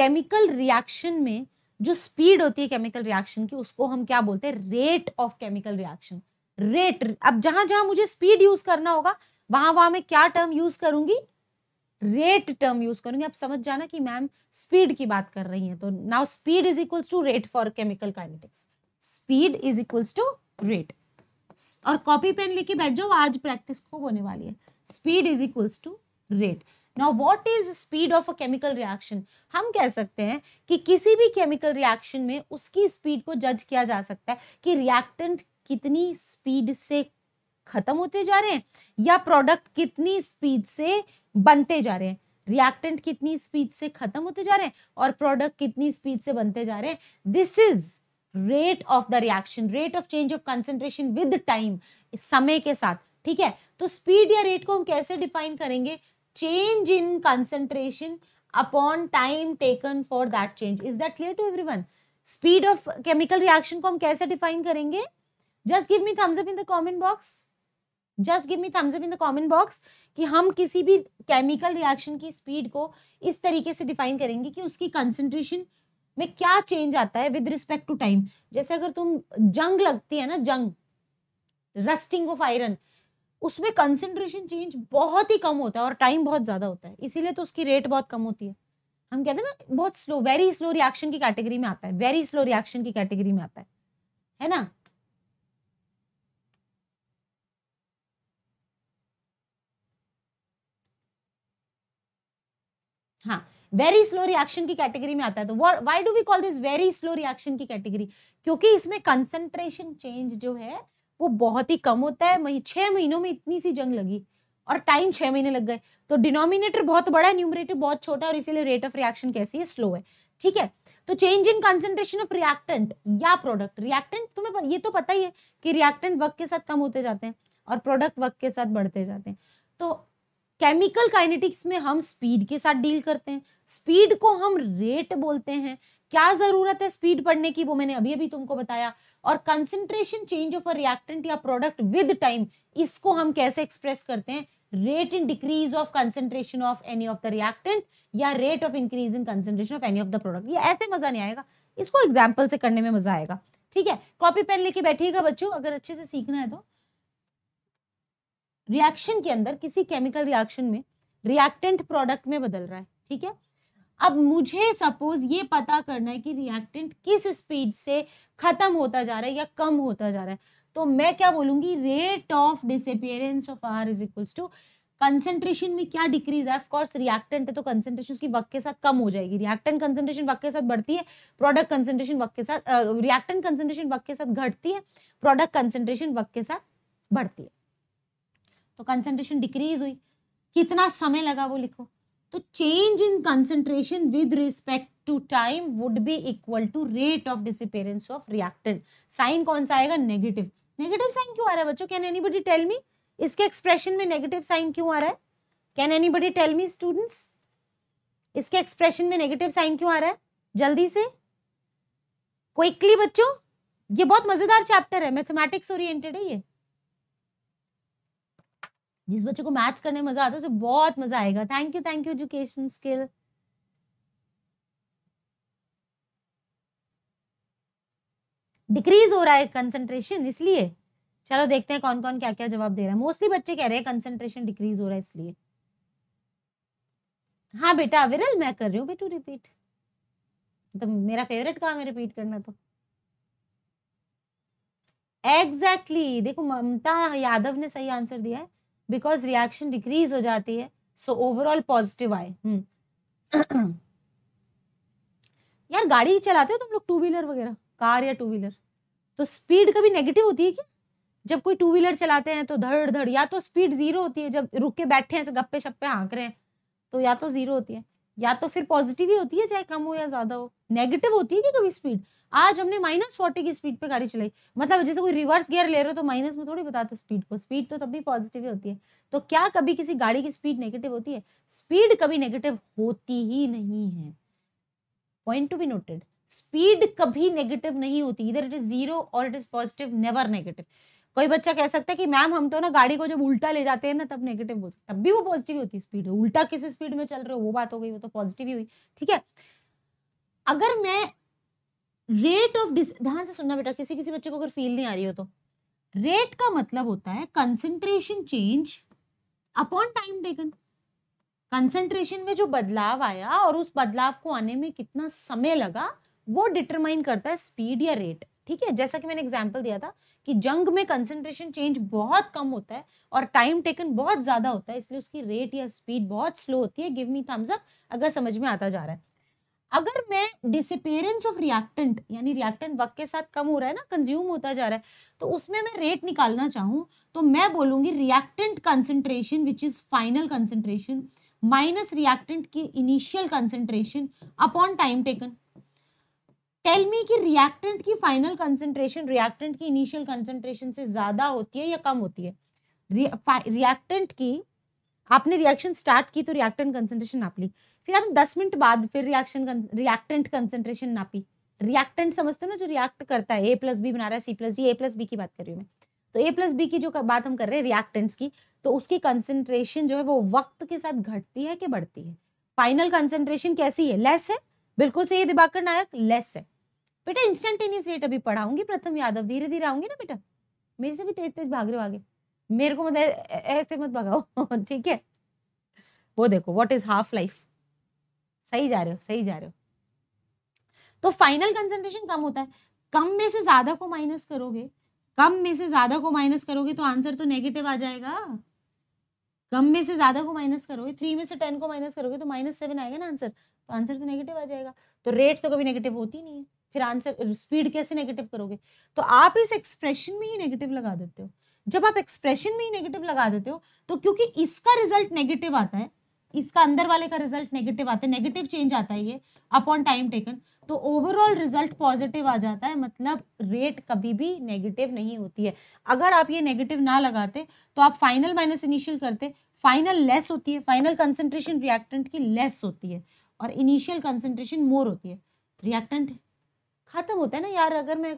केमिकल रिएक्शन में जो स्पीड होती है केमिकल रिएक्शन की उसको हम क्या बोलते हैं rate of chemical reaction rate अब जहां जहां मुझे स्पीड यूज करना होगा वहां वहां मैं क्या टर्म यूज करूंगी रेट टर्म यूज करूंगी अब समझ जाना कि मैम स्पीड की बात कर रही हैं तो now speed is equals to rate for chemical kinetics speed is equals to rate और कॉपी पेन लेके बैठ जाओ आज प्रैक्टिस खूब होने वाली है speed is equals to rate now what is speed of a chemical reaction हम कह सकते हैं कि किसी भी केमिकल रिएक्शन में उसकी स्पीड को जज किया जा सकता है कि रिएक्टेंट कितनी स्पीड से खत्म होते जा रहे हैं या प्रोडक्ट कितनी स्पीड से बनते जा रहे हैं रिएक्टेंट कितनी स्पीड से खत्म होते जा रहे हैं और प्रोडक्ट कितनी स्पीड से बनते जा रहे हैं this is rate of the reaction rate of change of concentration with time समय के साथ ठीक है तो स्पीड या रेट को हम कैसे डिफाइन करेंगे change in concentration upon time taken for that change is that clear to every speed of chemical reaction को हम कैसे डिफाइन करेंगे just give me thumbs up in the comment box just give me thumbs up in the comment box कि हम किसी भी chemical reaction की speed को इस तरीके से डिफाइन करेंगे कि उसकी कंसेंट्रेशन में क्या चेंज आता है विद रिस्पेक्ट टू टाइम जैसे अगर तुम जंग लगती है ना जंग रस्टिंग ऑफ आयरन उसमें कंसेंट्रेशन चेंज बहुत ही कम होता है और टाइम बहुत ज़्यादा होता है इसीलिए तो उसकी रेट बहुत कम होती है हम कहते हैं ना बहुत स्लो वेरी स्लो रिएक्शन की कैटेगरी में आता है वेरी स्लो रिएक्शन की कैटेगरी में आता है है ना हाँ वेरी स्लो रिएक्शन की कैटेगरी में आता है तो why do we call this very slow reaction की कैटेगरी क्योंकि इसमें कंसंट्रेशन चेंज जो है वो बहुत ही कम होता है छह महीनों में इतनी सी जंग लगी और टाइम छह महीने लग गए तो डिनोमिनेटर बहुत बड़ा है न्यूमरेटर बहुत छोटा है और इसीलिए रेट ऑफ रिएक्शन कैसी है स्लो है ठीक है तो change in concentration of reactant या प्रोडक्ट रिएक्टेंट तुम्हें ये तो पता ही है कि रिएक्टेंट वक्त के साथ कम होते जाते हैं और प्रोडक्ट वक्त के साथ बढ़ते जाते हैं तो केमिकल काइनेटिक्स में हम स्पीड के साथ डील करते हैं स्पीड को हम रेट बोलते हैं क्या जरूरत है स्पीड पढ़ने की वो मैंने अभी अभी तुमको बताया और concentration change of a reactant या प्रोडक्ट विद टाइम इसको हम कैसे एक्सप्रेस करते हैं rate in decrease of concentration of any of the reactant या rate of increase in concentration of any of the product ये ऐसे मजा नहीं आएगा इसको एग्जाम्पल से करने में मजा आएगा ठीक है कॉपी पेन लेके बैठिएगा बच्चों अगर अच्छे से सीखना है तो रिएक्शन के अंदर किसी केमिकल रिएक्शन में रिएक्टेंट प्रोडक्ट में बदल रहा है ठीक है अब मुझे सपोज ये पता करना है कि रिएक्टेंट किस स्पीड से खत्म होता जा रहा है या कम होता जा रहा है तो मैं क्या बोलूंगी rate of disappearance of R is equals to concentration में क्या डिक्रीज है ऑफकोर्स रिएक्टेंट है तो कंसेंट्रेशन उसकी वक्त के साथ कम हो जाएगी रिएक्टेंट कंसेंट्रेशन वक्त के साथ बढ़ती है प्रोडक्ट कंसेंट्रेशन वक्त के साथ रिएक्टेंट कंसेंट्रेशन वक्त के साथ घटती है प्रोडक्ट कंसेंट्रेशन वक्त के साथ बढ़ती है तो कंसंट्रेशन डिक्रीज हुई कितना समय लगा वो लिखो तो change in concentration with respect to time would be equal to rate of disappearance of reactant sign कौन सा आएगा नेगेटिव नेगेटिव साइन क्यों आ रहा है बच्चों कैन एनीबडी टेल मी इसके एक्सप्रेशन में नेगेटिव साइन क्यों आ रहा है can anybody tell me students इसके एक्सप्रेशन में नेगेटिव साइन क्यों आ रहा है जल्दी से क्विकली बच्चों ये बहुत मजेदार चैप्टर है मैथमेटिक्स ओरिएंटेड है ये जिस बच्चे को मैथ्स करने में मजा आता है उसे बहुत मजा आएगा thank you thank you education skill decrease हो रहा है कंसंट्रेशन इसलिए चलो देखते हैं कौन कौन क्या क्या जवाब दे रहा है मोस्टली बच्चे कह रहे हैं कंसंट्रेशन डिक्रीज हो रहा है इसलिए हाँ बेटा विरल मैं कर रही हूँ बेटू रिपीट तो मेरा फेवरेट काम है रिपीट करना तो एग्जैक्टली exactly. देखो ममता यादव ने सही आंसर दिया है बिकॉज रिएक्शन डिक्रीज हो जाती है सो ओवरऑल पॉजिटिव आए हम्म। यार गाड़ी चलाते हो तुम लोग टू व्हीलर वगैरह कार या टू व्हीलर तो स्पीड कभी नेगेटिव होती है क्या जब कोई टू व्हीलर चलाते हैं तो धड़ धड़ या तो स्पीड जीरो होती है जब रुक के बैठे हैं गप्पे शप्पे हाँक रहे हैं तो या तो जीरो होती है या तो फिर पॉजिटिव ही होती है चाहे कम हो या ज्यादा हो नेगेटिव होती है कि कभी स्पीड आज हमने माइनस फोर्टी की स्पीड पे गाड़ी चलाई मतलब जैसे कोई रिवर्स गियर ले रहे हो तो माइनस में थोड़ी बताते स्पीड को स्पीड तो तब भी पॉजिटिव ही होती है तो क्या कभी किसी गाड़ी की स्पीड नेगेटिव होती है स्पीड कभी नेगेटिव होती ही नहीं है point to be noted speed कभी नेगेटिव नहीं होती इधर इट इज जीरो और it is positive never negative कोई बच्चा कह सकता है कि मैम हम तो ना गाड़ी को जब उल्टा ले जाते हैं ना तब नेगेटिव बोल तब भी वो पॉजिटिव होती है स्पीड उल्टा किस स्पीड में चल रहे हो वो बात हो गई वो तो पॉजिटिव ही हुई ठीक है अगर मैं रेट ऑफ डिस ध्यान से सुनना बेटा किसी किसी बच्चे को अगर फील नहीं आ रही हो तो रेट का मतलब होता है concentration change upon time taken concentration में जो बदलाव आया और उस बदलाव को आने में कितना समय लगा वो डिटरमाइन करता है स्पीड या रेट ठीक है जैसा कि मैंने एग्जाम्पल दिया था कि जंग में कंसेंट्रेशन चेंज बहुत कम होता है और टाइम टेकन बहुत ज्यादा होता है इसलिए उसकी रेट या स्पीड बहुत स्लो होती है गिव मी थम्स अप अगर समझ में आता जा रहा है अगर मैं डिसिपेरेंस ऑफ रिएक्टेंट यानी रिएक्टेंट वक्त के साथ कम हो रहा है ना कंज्यूम होता जा रहा है तो उसमें मैं रेट निकालना चाहूँ तो मैं बोलूँगी reactant concentration which is final concentration minus reactant की initial concentration upon time taken tell me कि रिएक्टेंट की फाइनल कंसेंट्रेशन रिएक्टेंट की इनिशियल कंसेंट्रेशन से ज़्यादा होती है या कम होती है रिएक्टेंट की आपने रिएक्शन स्टार्ट की तो रिएक्टेंट कंसेंट्रेशन आप ली फिर आपने दस मिनट बाद फिर रिएक्शन रिएक्टेंट कंसेंट्रेशन नापी रिएक्टेंट समझते हो ना जो रिएक्ट करता है ए प्लस बी बना रहा है C plus D A plus B की बात कर रही हूँ मैं तो ए प्लस बी की जो बात हम कर रहे हैं रिएक्टेंट्स की तो उसकी कंसेंट्रेशन जो है वो वक्त के साथ घटती है कि बढ़ती है फाइनल कंसेंट्रेशन कैसी है लेस है बिल्कुल सही दिबाकर नायक लेस है बेटा इंस्टेंटेनियस रेट अभी पढ़ाऊंगी प्रथम यादव धीरे धीरे आऊंगी ना बेटा मेरे से भी तेज तेज भाग रहे हो आगे मेरे को मतलब ऐसे मत भगाओ ठीक है वो देखो वॉट इज हाफ लाइफ सही जा रहे हो सही जा रहे हो तो फाइनल कंसेंट्रेशन कम होता है कम में से ज्यादा को माइनस करोगे कम में से ज्यादा को माइनस करोगे तो आंसर तो नेगेटिव आ जाएगा कम में से ज्यादा को माइनस करोगे थ्री में से टेन को माइनस करोगे तो माइनस सेवन आएगा ना आंसर तो आंसर तो नेगेटिव आ जाएगा तो रेट तो कभी नेगेटिव होती नहीं है फिर आंसर स्पीड कैसे नेगेटिव करोगे तो आप इस एक्सप्रेशन में ही नेगेटिव लगा देते हो जब आप एक्सप्रेशन में ही नेगेटिव लगा देते हो तो क्योंकि इसका रिजल्ट नेगेटिव आता है इसका अंदर वाले का रिजल्ट नेगेटिव आता है नेगेटिव चेंज आता है ये अपॉन टाइम टेकन तो ओवरऑल रिजल्ट पॉजिटिव आ जाता है मतलब रेट कभी भी नेगेटिव नहीं होती है अगर आप ये नेगेटिव ना लगाते तो आप फाइनल माइनस इनिशियल करते फाइनल लेस होती है फाइनल कंसेंट्रेशन रिएक्टेंट की लेस होती है और इनिशियल कंसेंट्रेशन मोर होती है रिएक्टेंट ख़त्म होता है ना यार अगर मैं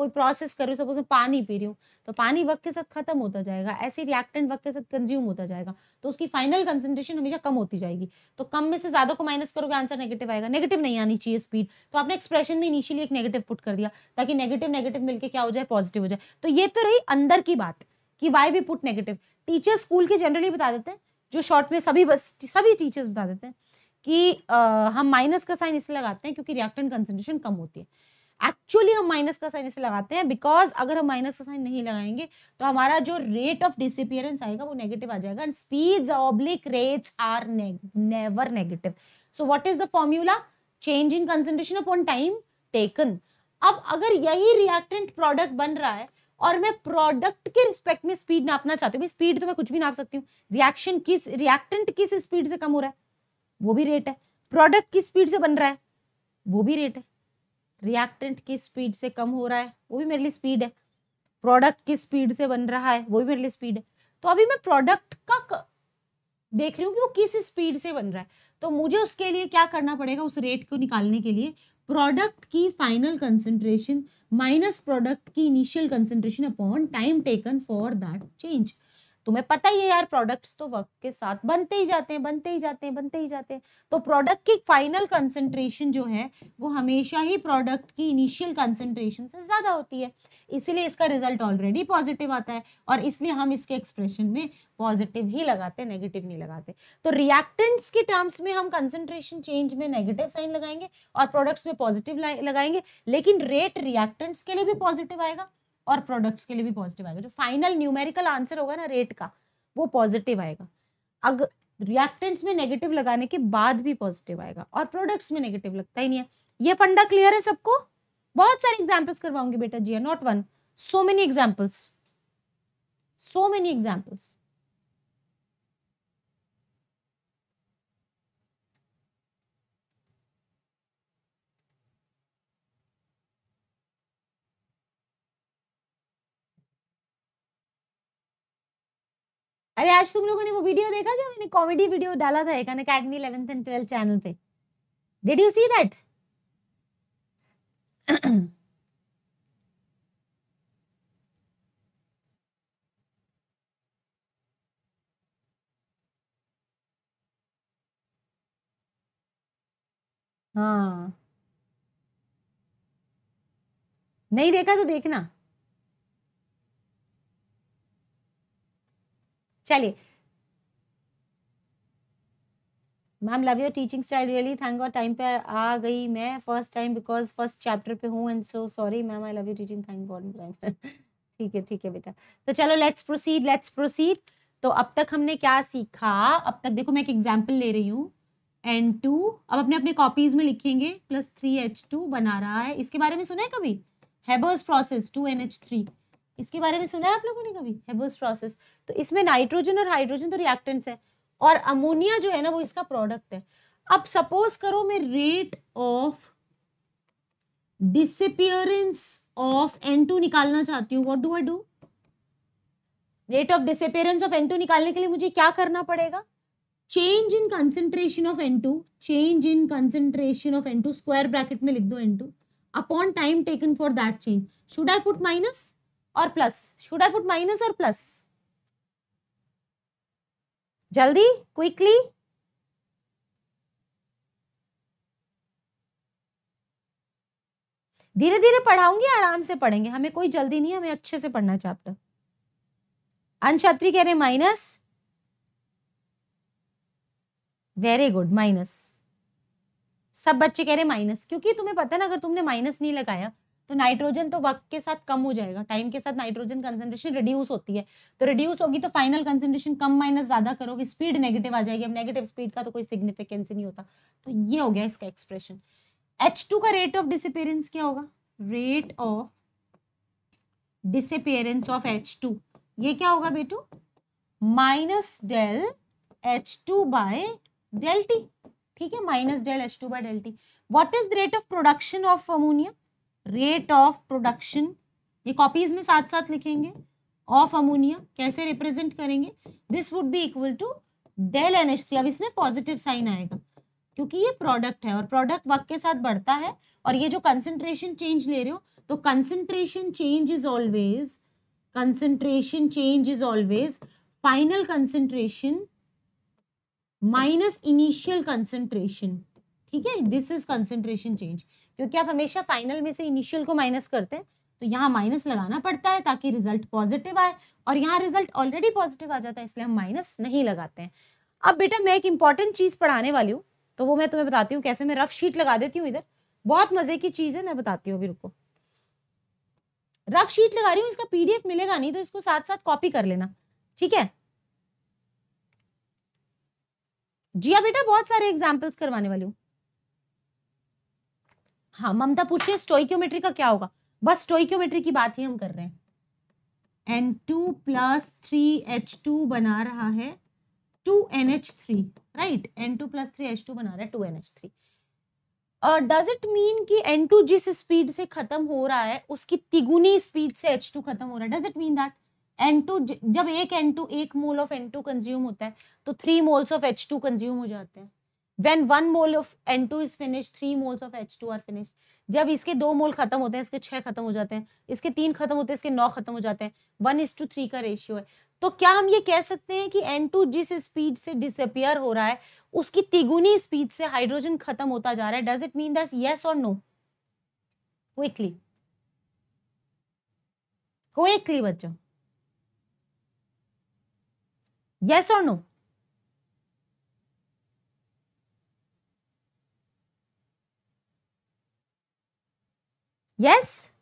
कोई प्रोसेस कर रही हूँ सपोज मैं पानी पी रही हूँ तो पानी वक्त के साथ ख़त्म होता जाएगा ऐसे रिएक्टेंट वक्त के साथ कंज्यूम होता जाएगा तो उसकी फाइनल कंसेंट्रेशन हमेशा कम होती जाएगी तो कम में से ज़्यादा को माइनस करोगे आंसर नेगेटिव आएगा नेगेटिव नहीं आनी चाहिए स्पीड तो आपने एक्सप्रेशन में इनिशियली एक नेगेटिव पुट कर दिया ताकि नेगेटिव नेगेटिव मिलकर क्या हो जाए पॉजिटिव हो जाए तो ये तो रही अंदर की बात कि why we put negative teacher school के जनरली बता देते हैं जो शॉर्ट में सभी बस सभी टीचर्स बता देते हैं कि आ, हम माइनस का साइन इसलिए लगाते हैं क्योंकि रिएक्टेंट कंसेंट्रेशन कम होती है एक्चुअली हम माइनस का साइन इसे लगाते हैं बिकॉज अगर हम माइनस का साइन नहीं लगाएंगे तो हमारा जो रेट ऑफ डिसअपियरेंस आएगा वो नेगेटिव आ जाएगा and speed oblique rates are never negative so what is the formula change in concentration upon time taken अब अगर यही रिएक्टेंट प्रोडक्ट बन रहा है और मैं प्रोडक्ट के रिस्पेक्ट में स्पीड नापना चाहती हूँ स्पीड तो मैं कुछ भी नाप सकती हूँ रिएक्शन किस रिएक्टेंट किस स्पीड से कम हो रहा है वो भी रेट है प्रोडक्ट की स्पीड से बन रहा है वो भी रेट है रिएक्टेंट की स्पीड से कम हो रहा है वो भी मेरे लिए स्पीड है प्रोडक्ट की स्पीड से बन रहा है वो भी मेरे लिए स्पीड है तो अभी मैं प्रोडक्ट का क... देख रही हूँ कि वो किस स्पीड से बन रहा है तो मुझे उसके लिए क्या करना पड़ेगा उस रेट को निकालने के लिए प्रोडक्ट की फाइनल कंसेंट्रेशन माइनस प्रोडक्ट की initial concentration upon time taken for that change तुम्हें पता ही है यार प्रोडक्ट्स तो वक्त के साथ बनते ही जाते हैं बनते ही जाते हैं बनते ही जाते हैं तो प्रोडक्ट की फाइनल कंसंट्रेशन जो है वो हमेशा ही प्रोडक्ट की इनिशियल कंसंट्रेशन से ज़्यादा होती है इसीलिए इसका रिजल्ट ऑलरेडी पॉजिटिव आता है और इसलिए हम इसके एक्सप्रेशन में पॉजिटिव ही लगाते हैं नेगेटिव नहीं लगाते तो रिएक्टेंट्स के टर्म्स में हम कंसनट्रेशन चेंज में नेगेटिव साइन लगाएंगे और प्रोडक्ट्स में पॉजिटिव लगाएंगे लेकिन रेट रिएक्टेंट्स के लिए भी पॉजिटिव आएगा और प्रोडक्ट्स के लिए भी पॉजिटिव आएगा जो फाइनल न्यूमेरिकल आंसर होगा ना रेट का वो पॉजिटिव आएगा अगर रिएक्टेंट्स में नेगेटिव लगाने के बाद भी पॉजिटिव आएगा और प्रोडक्ट्स में नेगेटिव लगता ही नहीं है ये फंडा क्लियर है सबको बहुत सारे एग्जाम्पल्स करवाऊंगी बेटा जी not one so many examples so many examples अरे आज तुम लोगों ने वो वीडियो देखा जो मैंने कॉमेडी वीडियो डाला था एक academy eleventh and twelfth channel पे डिड यू सी दैट हाँ नहीं देखा तो देखना चलिए ma'am love your teaching style really thank God time पे आ गई मैं first time because first chapter पे हूँ and so sorry ma'am I love you teaching thank God ठीक है ठीक है बेटा तो चलो लेट्स प्रोसीड लेट्स प्रोसीड तो अब तक हमने क्या सीखा अब तक देखो मैं एक एग्जाम्पल ले रही हूँ एन टू अब अपने अपने कॉपीज में लिखेंगे प्लस थ्री एच टू बना रहा है इसके बारे में सुना है कभी Haber's process to N H three इसके बारे में सुना है आप लोगों ने कभी हेबर्स प्रोसेस तो इसमें नाइट्रोजन और हाइड्रोजन तो रिएक्टेंट्स है और अमोनिया जो है ना वो इसका प्रोडक्ट है अब सपोज करो मैं rate of disappearance of N two निकालना चाहती हूँ what do I do rate of disappearance of N two निकालने के लिए मुझे क्या करना पड़ेगा change in concentration of N two change in concentration of N two square bracket में लिख दो N two upon time taken for that change should I put minus और plus should I put minus और plus जल्दी quickly धीरे धीरे पढ़ाऊंगी आराम से पढ़ेंगे हमें कोई जल्दी नहीं हमें अच्छे से पढ़ना चैप्टर अंशात्री कह रहे माइनस वेरी गुड माइनस सब बच्चे कह रहे माइनस क्योंकि तुम्हें पता है ना अगर तुमने माइनस नहीं लगाया तो नाइट्रोजन तो वक्त के साथ कम हो जाएगा टाइम के साथ नाइट्रोजन कंसेंट्रेशन रिड्यूस होती है तो रिड्यूस होगी तो फाइनल कंसेंट्रेशन कम माइनस ज़्यादा करोगे स्पीड नेगेटिव आ जाएगी अब नेगेटिव स्पीड का तो कोई सिग्निफिकेंस नहीं होता तो ये हो गया इसका एक्सप्रेशन एच टू का रेट ऑफ डिसअपेयरेंस क्या होगा rate of disappearance of H two ये क्या होगा बेटू minus del H two by del T ठीक है minus del H two by del T what is the rate of production of ammonia rate of production ये copies में साथ साथ लिखेंगे ऑफ अमोनिया कैसे रिप्रेजेंट करेंगे this would be equal to del N H three अब इसमें positive sign आएगा क्योंकि ये प्रोडक्ट है और प्रोडक्ट वक्त के साथ बढ़ता है और ये जो कंसेंट्रेशन चेंज ले रहे हो तो concentration change is always concentration change is always final concentration minus initial concentration ठीक है दिस इज कंसेंट्रेशन चेंज क्योंकि आप हमेशा फाइनल में से इनिशियल को माइनस करते हैं तो यहाँ माइनस लगाना पड़ता है ताकि रिजल्ट पॉजिटिव आए और यहाँ रिजल्ट ऑलरेडी पॉजिटिव आ जाता है इसलिए हम माइनस नहीं लगाते हैं अब बेटा मैं एक इंपॉर्टेंट चीज़ पढ़ाने वाली हूँ तो वो मैं तुम्हें बताती हूँ कैसे मैं रफ शीट लगा देती हूँ इधर बहुत मज़े की चीज़ है मैं बताती हूँ अभी रुको रफ शीट लगा रही हूँ इसका पीडीएफ मिलेगा नहीं तो इसको साथ साथ कॉपी कर लेना ठीक है जी हाँ बेटा बहुत सारे एग्जाम्पल्स करवाने वाली हूँ हाँ ममता पूछिए स्टोइक्योमेट्री का क्या होगा बस स्टोइक्योमेट्री की बात ही हम कर रहे हैं N two plus three H two बना रहा है two N H three right N two plus three H two बना रहा है two N H three does it mean कि एन टू जिस स्पीड से खत्म हो रहा है उसकी तिगुनी स्पीड से एच टू खत्म हो रहा है does it mean that N two जब एक एन टू एक mole of N two consume होता है तो three moles of H two consume हो जाते हैं when one mole of N two is finish three moles of H two are finish जब इसके दो मोल खत्म होते हैं इसके छह खत्म हो जाते हैं इसके तीन खत्म होते हैं इसके नौ खत्म हो जाते हैं वन इज टू थ्री का रेशियो है तो क्या हम ये कह सकते हैं कि एन टू जिस स्पीड से डिसअपियर हो रहा है उसकी तिगुनी स्पीड से हाइड्रोजन खत्म होता जा रहा है does it mean this yes और नो क्विकली क्विकली बच्चों यस और no Yes?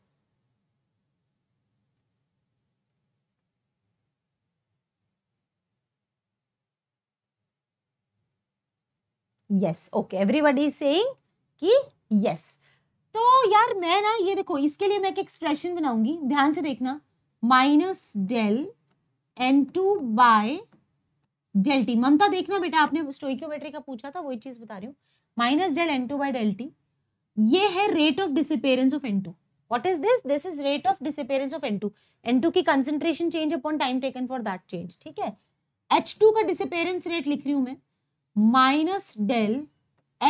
Yes. Okay. Everybody is saying ki yes. तो यार मैं ना ये देखो इसके लिए मैं एक एक्सप्रेशन बनाऊंगी ध्यान से देखना minus del N two by del T Mamta देखना बेटा आपने स्टोइकोमेट्री का पूछा था वही चीज बता रही हूँ minus del N two by del T ये है rate of disappearance of N two what is this this is rate of disappearance of N two N two की concentration change upon time taken for that change ठीक है H two का disappearance rate लिख रही हूं मैं minus del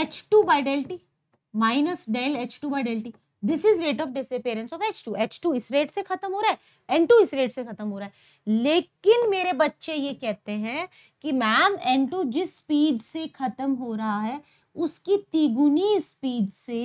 H two by del T minus del H two by del T this is rate of disappearance of H two H two इस rate से खत्म हो रहा है एन टू इस रेट से खत्म हो रहा है लेकिन मेरे बच्चे ये कहते हैं कि मैम एन टू जिस स्पीड से खत्म हो रहा है उसकी तिगुनी स्पीड से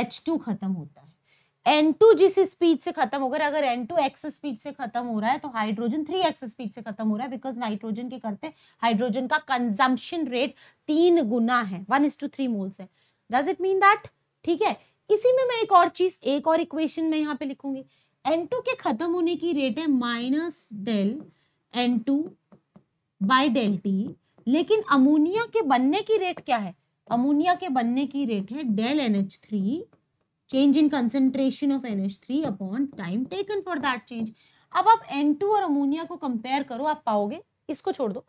एच टू ख़त्म होता है एन टू जिस स्पीड से खत्म होगा अगर एन टू एक्स स्पीड से खत्म हो रहा है तो हाइड्रोजन थ्री एक्स स्पीड से खत्म हो रहा है बिकॉज नाइट्रोजन के करते हाइड्रोजन का कंजम्पशन रेट तीन गुना है one is to three moles है डज इट मीन दैट ठीक है इसी में मैं एक और चीज एक और इक्वेशन में यहाँ पे लिखूंगी एन टू के खत्म होने की रेट है minus del N two by del T लेकिन अमोनिया के बनने की रेट क्या है अमोनिया के बनने की रेट है del N H three change in concentration of N H three upon time taken for that change अब आप एन टू और अमोनिया को कंपेयर करो आप पाओगे इसको छोड़ दो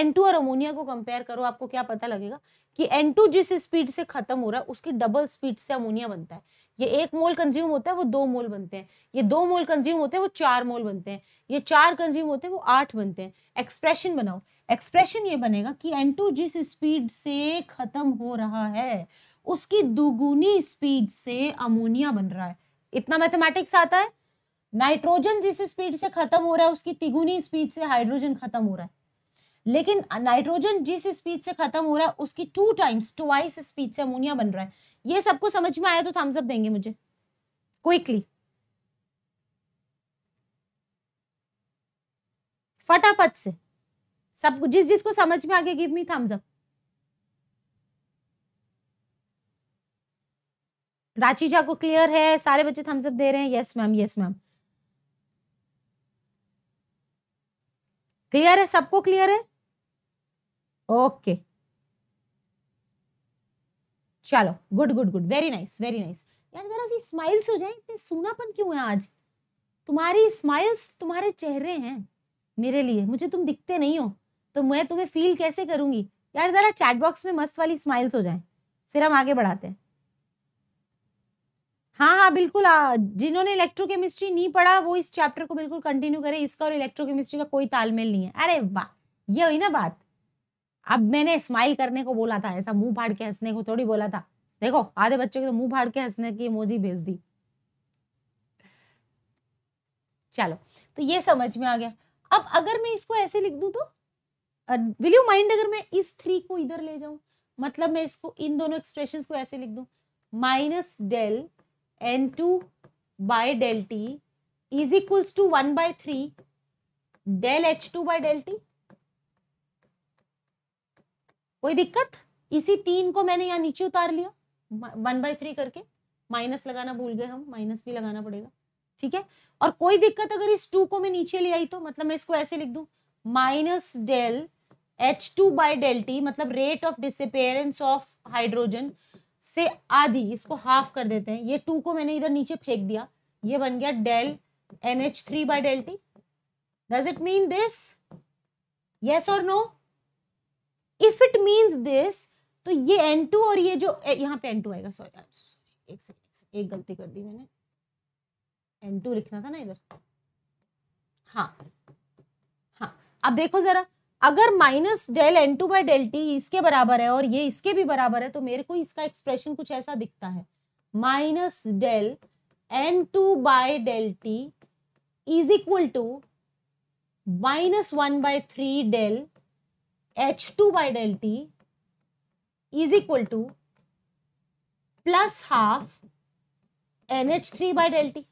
एन टू और अमोनिया को कंपेयर करो आपको क्या पता लगेगा कि एन टू जिस स्पीड से खत्म हो रहा है उसकी डबल स्पीड से अमोनिया बनता है ये एक मोल कंज्यूम होता है वो दो मोल बनते हैं ये दो मोल कंज्यूम होते हैं वो चार मोल बनते हैं ये चार कंज्यूम होते हैं वो आठ बनते हैं एक्सप्रेशन बनाओ एक्सप्रेशन ये बनेगा कि एन टू जिस स्पीड से खत्म हो रहा है उसकी दुगुनी स्पीड से अमोनिया बन रहा है इतना मैथमेटिक्स आता है नाइट्रोजन जिस स्पीड से खत्म हो रहा है उसकी तिगुनी स्पीड से हाइड्रोजन खत्म हो रहा है लेकिन नाइट्रोजन जिस स्पीड से खत्म हो रहा है उसकी टू टाइम्स टूवाइस स्पीड से अमोनिया बन रहा है ये सबको समझ में आया तो थम्सअप देंगे मुझे क्विकली फटाफट से सब जिस जिसको समझ में आ गया give me thumbs up Ranchi Jha को क्लियर है सारे बच्चे थम्स अप दे रहे हैं yes ma'am yes ma'am clear है सबको क्लियर है ओके चलो good good good very nice very nice यार जरा सी स्माइल्स हो जाए इतने सूनापन क्यों है आज तुम्हारी स्माइल्स तुम्हारे चेहरे हैं मेरे लिए मुझे तुम दिखते नहीं हो तो मैं तुम्हें फील कैसे करूंगी यार जरा चैट बॉक्स में मस्त वाली स्माइल्स हो जाए फिर हम आगे बढ़ाते हैं हाँ हाँ बिल्कुल जिन्होंने इलेक्ट्रोकेमिस्ट्री नहीं पढ़ा वो इस चैप्टर को बिल्कुल कंटिन्यू करें इसका और इलेक्ट्रोकेमिस्ट्री का कोई तालमेल नहीं है अरे वाह ये हुई ना बात अब मैंने स्माइल करने को बोला था ऐसा मुंह फाड़ के हंसने को थोड़ी बोला था देखो आधे बच्चों को तो मुंह फाड़ के हंसने की मोजी भेज दी चलो तो ये समझ में आ गया अब अगर मैं इसको ऐसे लिख दू तो विल यू माइंड अगर मैं इस थ्री को इधर ले जाऊं मतलब मैं इसको इन दोनों एक्सप्रेशन को ऐसे लिख दू minus del N two by del T is equals to one by three del H two by del T कोई दिक्कत इसी तीन को मैंने यहां नीचे उतार लिया वन बाय थ्री करके माइनस लगाना भूल गए हम माइनस भी लगाना पड़ेगा ठीक है और कोई दिक्कत अगर इस टू को मैं नीचे ले आई तो मतलब मैं इसको ऐसे लिख दू minus del H two by del T मतलब rate of disappearance of hydrogen से आधी इसको हाफ कर देते हैं ये टू को मैंने इधर नीचे फेंक दिया ये बन गया del N H three by del T does it mean this yes और no if it means this तो ये एन टू और ये जो यहाँ पे एन टू आएगा सॉरी सॉरी एक सेकेंड एक गलती कर दी मैंने एन टू लिखना था ना इधर हाँ हाँ अब देखो जरा अगर minus del N two by del T इसके बराबर है और ये इसके भी बराबर है तो मेरे को इसका एक्सप्रेशन कुछ ऐसा दिखता है minus del N two by del T is equal to minus one by three del H two by del T is equal to plus half N H three by del T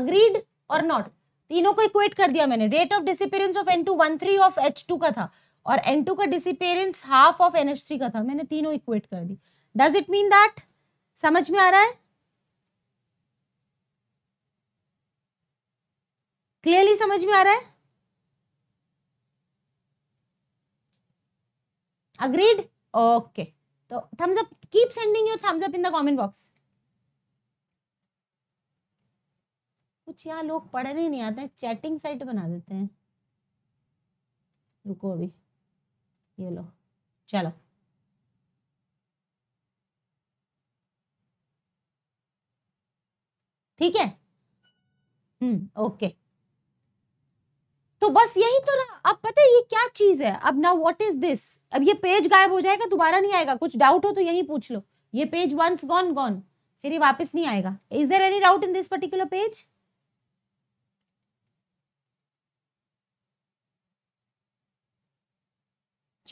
agreed और not तीनों को equate कर दिया मैंने rate of disappearance of N two one three of H two का था और N two का disappearance half of N H three का था मैंने तीनों इक्वेट कर दी डज इट मीन दैट समझ में आ रहा है क्लियरली समझ में आ रहा है अग्रीड ओके okay. तो thumbs up keep sending your thumbs up in the comment box कुछ यहाँ लोग पढ़ने नहीं आते हैं चैटिंग साइट बना देते हैं रुको अभी ये लो चलो ठीक है हम्म ओके तो बस यही तो ना अब पता है ये क्या चीज है अब ना व्हाट इज दिस अब ये पेज गायब हो जाएगा दोबारा नहीं आएगा कुछ डाउट हो तो यही पूछ लो ये पेज वंस गॉन गॉन फिर ये वापस नहीं आएगा is there any doubt in this particular page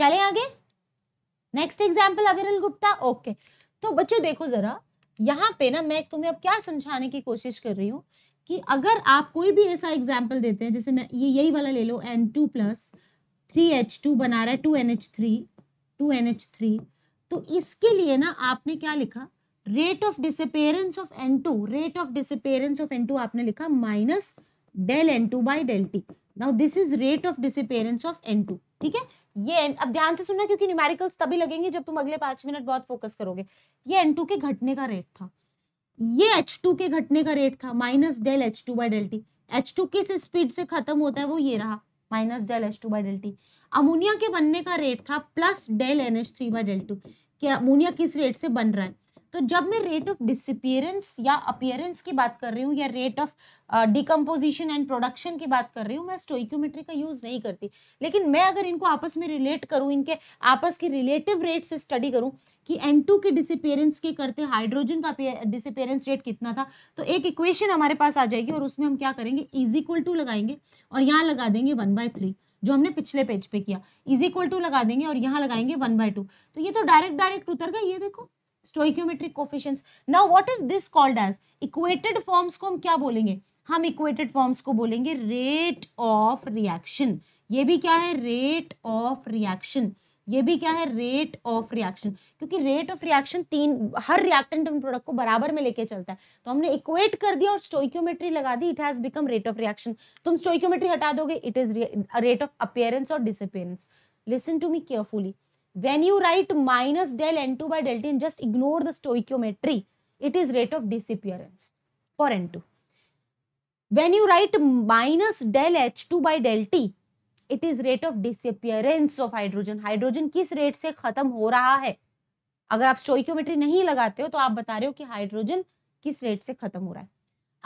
चले आगे नेक्स्ट एग्जाम्पल अविरल गुप्ता ओके तो बच्चों देखो जरा यहाँ पे ना मैं तुम्हें अब क्या समझाने की कोशिश कर रही हूँ कि अगर आप कोई भी ऐसा एग्जाम्पल देते हैं जैसे मैं ये यही वाला ले लो N two plus three H two बना रहा है two N H three two N H three तो इसके लिए ना आपने क्या लिखा rate of disappearance of N two rate of disappearance of N two आपने लिखा minus del N two by del T now this is rate of disappearance of N two ठीक है ये एंड अब ध्यान से सुनना क्योंकि न्यूमेरिकल्स तभी लगेंगे जब तुम अगले पांच मिनट बहुत फोकस करोगे ये एन टू के घटने का रेट था ये एच टू के घटने का रेट था minus del H two by del T H two किस स्पीड से खत्म होता है वो ये रहा minus del H two by del T ammonia के बनने का रेट था plus del N H three by del two कि अमोनिया किस रेट से बन रहा है तो जब मैं रेट ऑफ डिसअपियरेंस या अपियरेंस की बात कर रही हूँ या rate of decomposition and production की बात कर रही हूँ मैं स्टोइक्योमेट्री का यूज़ नहीं करती लेकिन मैं अगर इनको आपस में रिलेट करूँ इनके आपस के रिलेटिव रेट से स्टडी करूँ कि एम टू के डिसअपियरेंस के करते हाइड्रोजन का डिसअपियरेंस रेट कितना था तो एक इक्वेशन हमारे पास आ जाएगी और उसमें हम क्या करेंगे इज इक्वल टू लगाएंगे और यहाँ लगा देंगे वन बाय थ्री जो हमने पिछले पेज पे किया इज इक्वल टू लगा देंगे और यहाँ लगाएंगे वन बाय टू तो ये तो डायरेक्ट डायरेक्ट उतर गए ये देखो stoichiometric coefficients now what is this called as equated forms को हम क्या बोलेंगे हम इक्वेटेड फॉर्म्स को बोलेंगे रेट ऑफ रिएक्शन ये भी क्या है रेट ऑफ रिएक्शन ये भी क्या है रेट ऑफ रिएक्शन क्योंकि रेट ऑफ रिएक्शन तीन हर रिएक्टेंट प्रोडक्ट को बराबर में लेके चलता है तो हमने इक्वेट कर दिया और स्टोइक्योमेट्री लगा दी it has become rate of reaction तुम स्टोइक्योमेट्री हटा दोगे it is rate of appearance और disappearance listen to me carefully when you write minus del n2 by del t and just ignore the stoichiometry it is rate of disappearance for n2 when you write minus del h2 by del t it is rate of disappearance of hydrogen hydrogen किस rate से खत्म हो रहा है अगर आप stoichiometry नहीं लगाते हो तो आप बता रहे हो कि हाइड्रोजन किस रेट से खत्म हो रहा है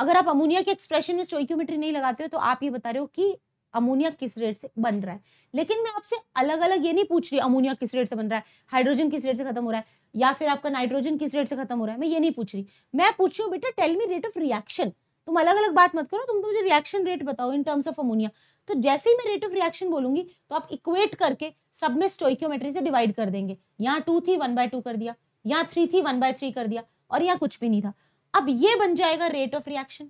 अगर आप अमोनिया के एक्सप्रेशन में स्टोइक्योमेट्री नहीं लगाते हो तो आप ये बता रहे हो कि अमोनिया किस रेट से बन रहा है लेकिन मैं आपसे अलग अलग ये नहीं पूछ रही अमोनिया किस रेट से बन रहा है हाइड्रोजन किस रेट से खत्म हो रहा है या फिर आपका नाइट्रोजन किस रेट से खत्म हो रहा है मैं ये नहीं पूछ रही मैं पूछ रही हूँ बेटा tell me rate of reaction तुम अलग अलग बात मत करो तुम तो मुझे रिएक्शन रेट बताओ इन टर्म्स ऑफ अमोनिया तो जैसे ही मैं रेट ऑफ रिएक्शन बोलूंगी तो आप इक्वेट करके सब में स्टोइक्योमेट्री से डिवाइड कर देंगे यहाँ टू थी वन बाय टू कर दिया यहाँ थ्री थी वन बाय थ्री कर दिया और यहाँ कुछ भी नहीं था अब ये बन जाएगा रेट ऑफ रिएक्शन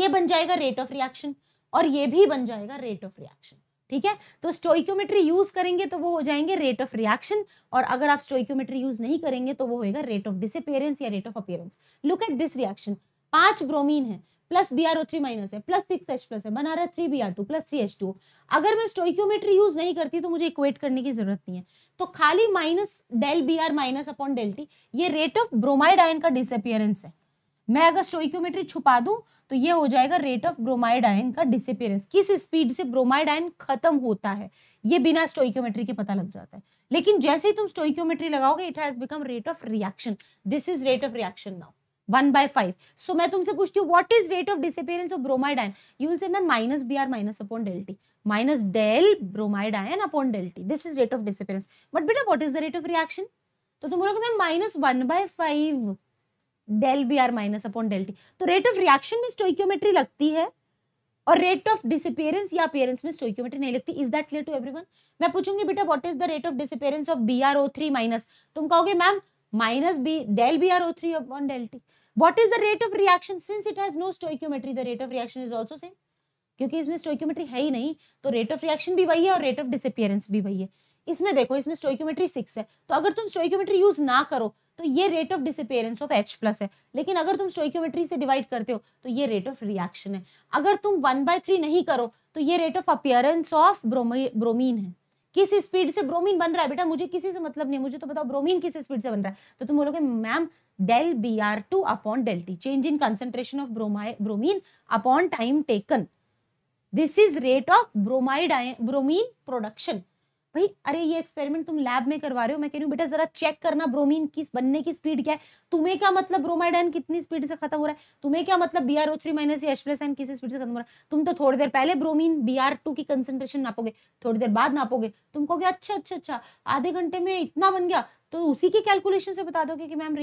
ये बन जाएगा रेट ऑफ रिएक्शन और ये भी बन जाएगा रेट ऑफ रिएक्शन ठीक है तो स्टोइक्योमेट्री यूज करेंगे तो वो हो जाएंगे रेट ऑफ रिएक्शन और अगर आप स्टोइक्योमेट्री यूज नहीं करेंगे तो वो होगा रेट ऑफ डिसअपेयरेंस या rate of appearance look at this reaction पांच ब्रोमीन है plus B R O three minus है प्लस सिक्स एच प्लस है बना रहा है three B R two plus three H two अगर मैं स्टोइक्योमेट्री यूज नहीं करती तो मुझे इक्वेट करने की जरूरत नहीं है तो खाली minus del B R minus upon del T ये रेट ऑफ ब्रोमाइड आयन का डिसअपियरेंस है मैं अगर स्टोइक्योमेट्री छुपा दूं तो ये हो जाएगा रेट ऑफ ब्रोमाइड आयन का डिसअपियरेंस किस स्पीड से ब्रोमाइड आयन खत्म होता है ये बिना स्टोइकोमेट्री के पता लग जाता है लेकिन जैसे ही तुम स्टोइकोमेट्री लगाओगे it has become rate of reaction this is rate of reaction now one by five so मैं तुमसे पूछती हूँ what is rate of disappearance of bromide ion you will say मैं minus B R minus upon del T minus del bromide ion upon del T this is rate of disappearance but बेटा what is the rate of reaction तो तुम बोलोगे ma'am minus one by five del B R minus upon del T तो rate of reaction में stoichiometry लगती है और rate of disappearance या अपेयरेंस में स्टोक्योमेट्री नहीं लगती is that clear to everyone मैं पूछूंगी बेटा what is the rate of disappearance of B R O three minus तुम कहोगे ma'am minus B del B R O three upon del T what is the rate of reaction since it has no stoichiometry the rate of reaction is also same क्योंकि इसमें stoichiometry है ही नहीं तो rate of reaction भी वही है और रेट ऑफ डिसअपियरेंस भी वही है इसमें देखो इसमें स्टोक्योमेट्री सिक्स है तो अगर तुम स्टोक्योमेट्री यूज ना करो तो ये rate of disappearance of H plus है लेकिन अगर तुम स्टोक्योमेट्री से डिवाइड करते हो तो ये रेट ऑफ रिएक्शन है अगर तुम वन बाय थ्री नहीं करो तो ये rate of appearance of bromine है किस स्पीड से ब्रोमीन बन रहा है बेटा मुझे किसी से मतलब नहीं मुझे तो बताओ ब्रोमीन किस स्पीड से बन रहा है तो तुम बोलोगे ma'am del B R two upon del T change in concentration of bromine upon time taken this is rate of bromide bromine production भाई अरे ये एक्सपेरिमेंट तुम लैब में करवा रहे हो मैं कह रही हूँ बेटा जरा चेक करना ब्रोमीन की बनने की स्पीड क्या है तुम्हें क्या मतलब ब्रोमाइडन कितनी स्पीड से खत्म हो रहा है तुम्हें क्या मतलब B R O three minus H plus N किस स्पीड से खत्म हो रहा है तुम तो थोड़ी देर पहले ब्रोमीन बी आर टू की कंसेंट्रेशन नापोगे थोड़ी देर बाद नापोगे तुम कहोगे अच्छा अच्छा अच्छा आधे घंटे में इतना बन गया तो उसी के कैलकुलेशन से बता दोगे कि ma'am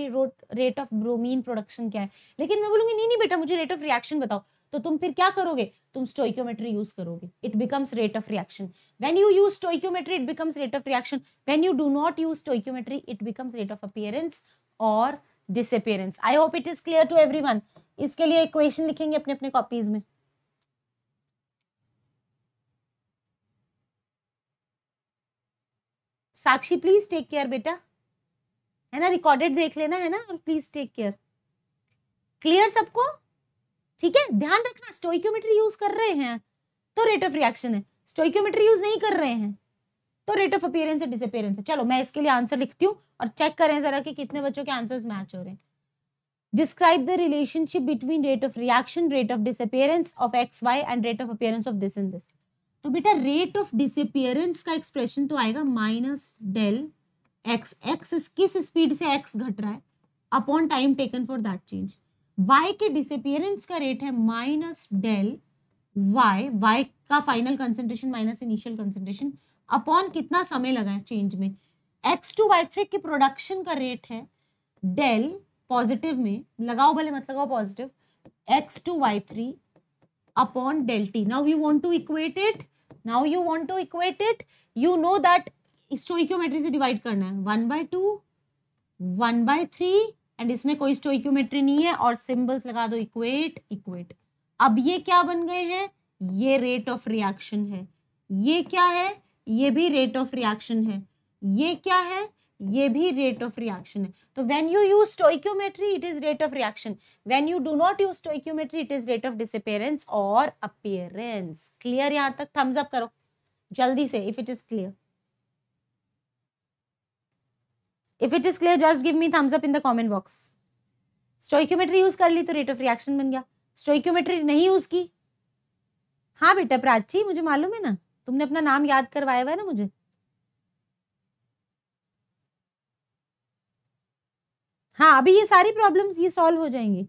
rate of bromine production क्या है लेकिन मैं बोलूंगी नहीं नहीं बेटा मुझे रेट ऑफ रिएक्शन बताओ तो तुम फिर क्या करोगे तुम स्टोइक्योमेट्री यूज करोगे it becomes rate of reaction when you use stoichiometry it becomes rate of reaction when you do not use stoichiometry it becomes rate of appearance और disappearance I hope it is clear to everyone इसके लिए equation लिखेंगे अपने अपने copies में साक्षी please take care बेटा है ना रिकॉर्डेड देख लेना है ना और प्लीज टेक केयर क्लियर सबको ठीक है ध्यान रखना स्टोइक्योमेट्री यूज कर रहे हैं तो रेट ऑफ रिएक्शन है स्टोइक्योमेट्री यूज नहीं कर रहे हैं तो रेट ऑफ अपियरेंस है डिसअपियरेंस है चलो मैं इसके लिए आंसर लिखती हूँ और चेक करें जरा कि कितने बच्चों के आंसर्स मैच हो रहे हैं describe the relationship between rate of reaction rate of disappearance of X Y and rate of appearance of this and this तो बेटा रेट ऑफ डिसअपियरेंस का एक्सप्रेशन तो आएगा माइनस डेल एक्स एक्स किस speed से एक्स घट रहा है upon time taken for that change Y के डिसपियरेंस का रेट है माइनस डेल वाई वाई का final concentration minus initial concentration upon कितना समय लगा है चेंज में एक्स टू वाई थ्री की प्रोडक्शन का रेट है डेल पॉजिटिव में लगाओ भले मत लगाओ positive X two Y three upon del T now you want to equate it now you want to equate it you know that stoichiometry से divide करना है one by two one by three and इसमें कोई stoichiometry नहीं है और symbols लगा दो इक्वेट इक्वेट अब ये क्या बन गए हैं ये रेट ऑफ रिएक्शन है ये क्या है ये भी रेट ऑफ रिएक्शन है ये क्या है ये भी रेट ऑफ रिएक्शन है तो when you use stoichiometry it is rate of reaction when you do not use stoichiometry it is rate of disappearance और अपियरेंस क्लियर यहां तक थम्स अप करो जल्दी से if it is clear if it is clear just give me thumbs up in the comment box stoichiometry use कर ली तो rate of reaction बन गया स्टोइक्योमेट्री नहीं यूज की हाँ बेटा प्राची मुझे मालूम है ना तुमने अपना नाम याद करवाया हुआ है ना मुझे हाँ अभी ये सारी प्रॉब्लम्स ये सॉल्व हो जाएंगी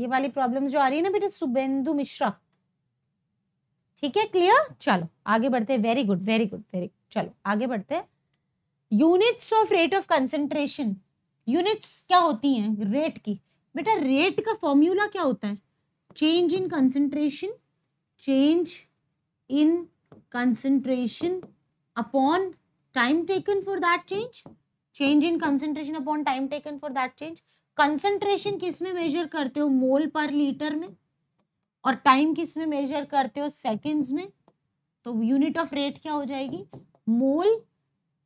ये वाली प्रॉब्लम्स जो आ रही है ना बेटा सुबेंदु मिश्रा ठीक है क्लियर चलो आगे बढ़ते हैं very good very good very good चलो आगे बढ़ते हैं units of rate of concentration units क्या होती हैं रेट की बेटा रेट का फॉर्मूला क्या होता है change in concentration change in concentration upon time taken for that change change in concentration upon time taken for that change concentration किस में मेजर करते हो मोल पर लीटर में और टाइम किस में मेजर करते हो सेकेंड्स में तो यूनिट ऑफ रेट क्या हो जाएगी मोल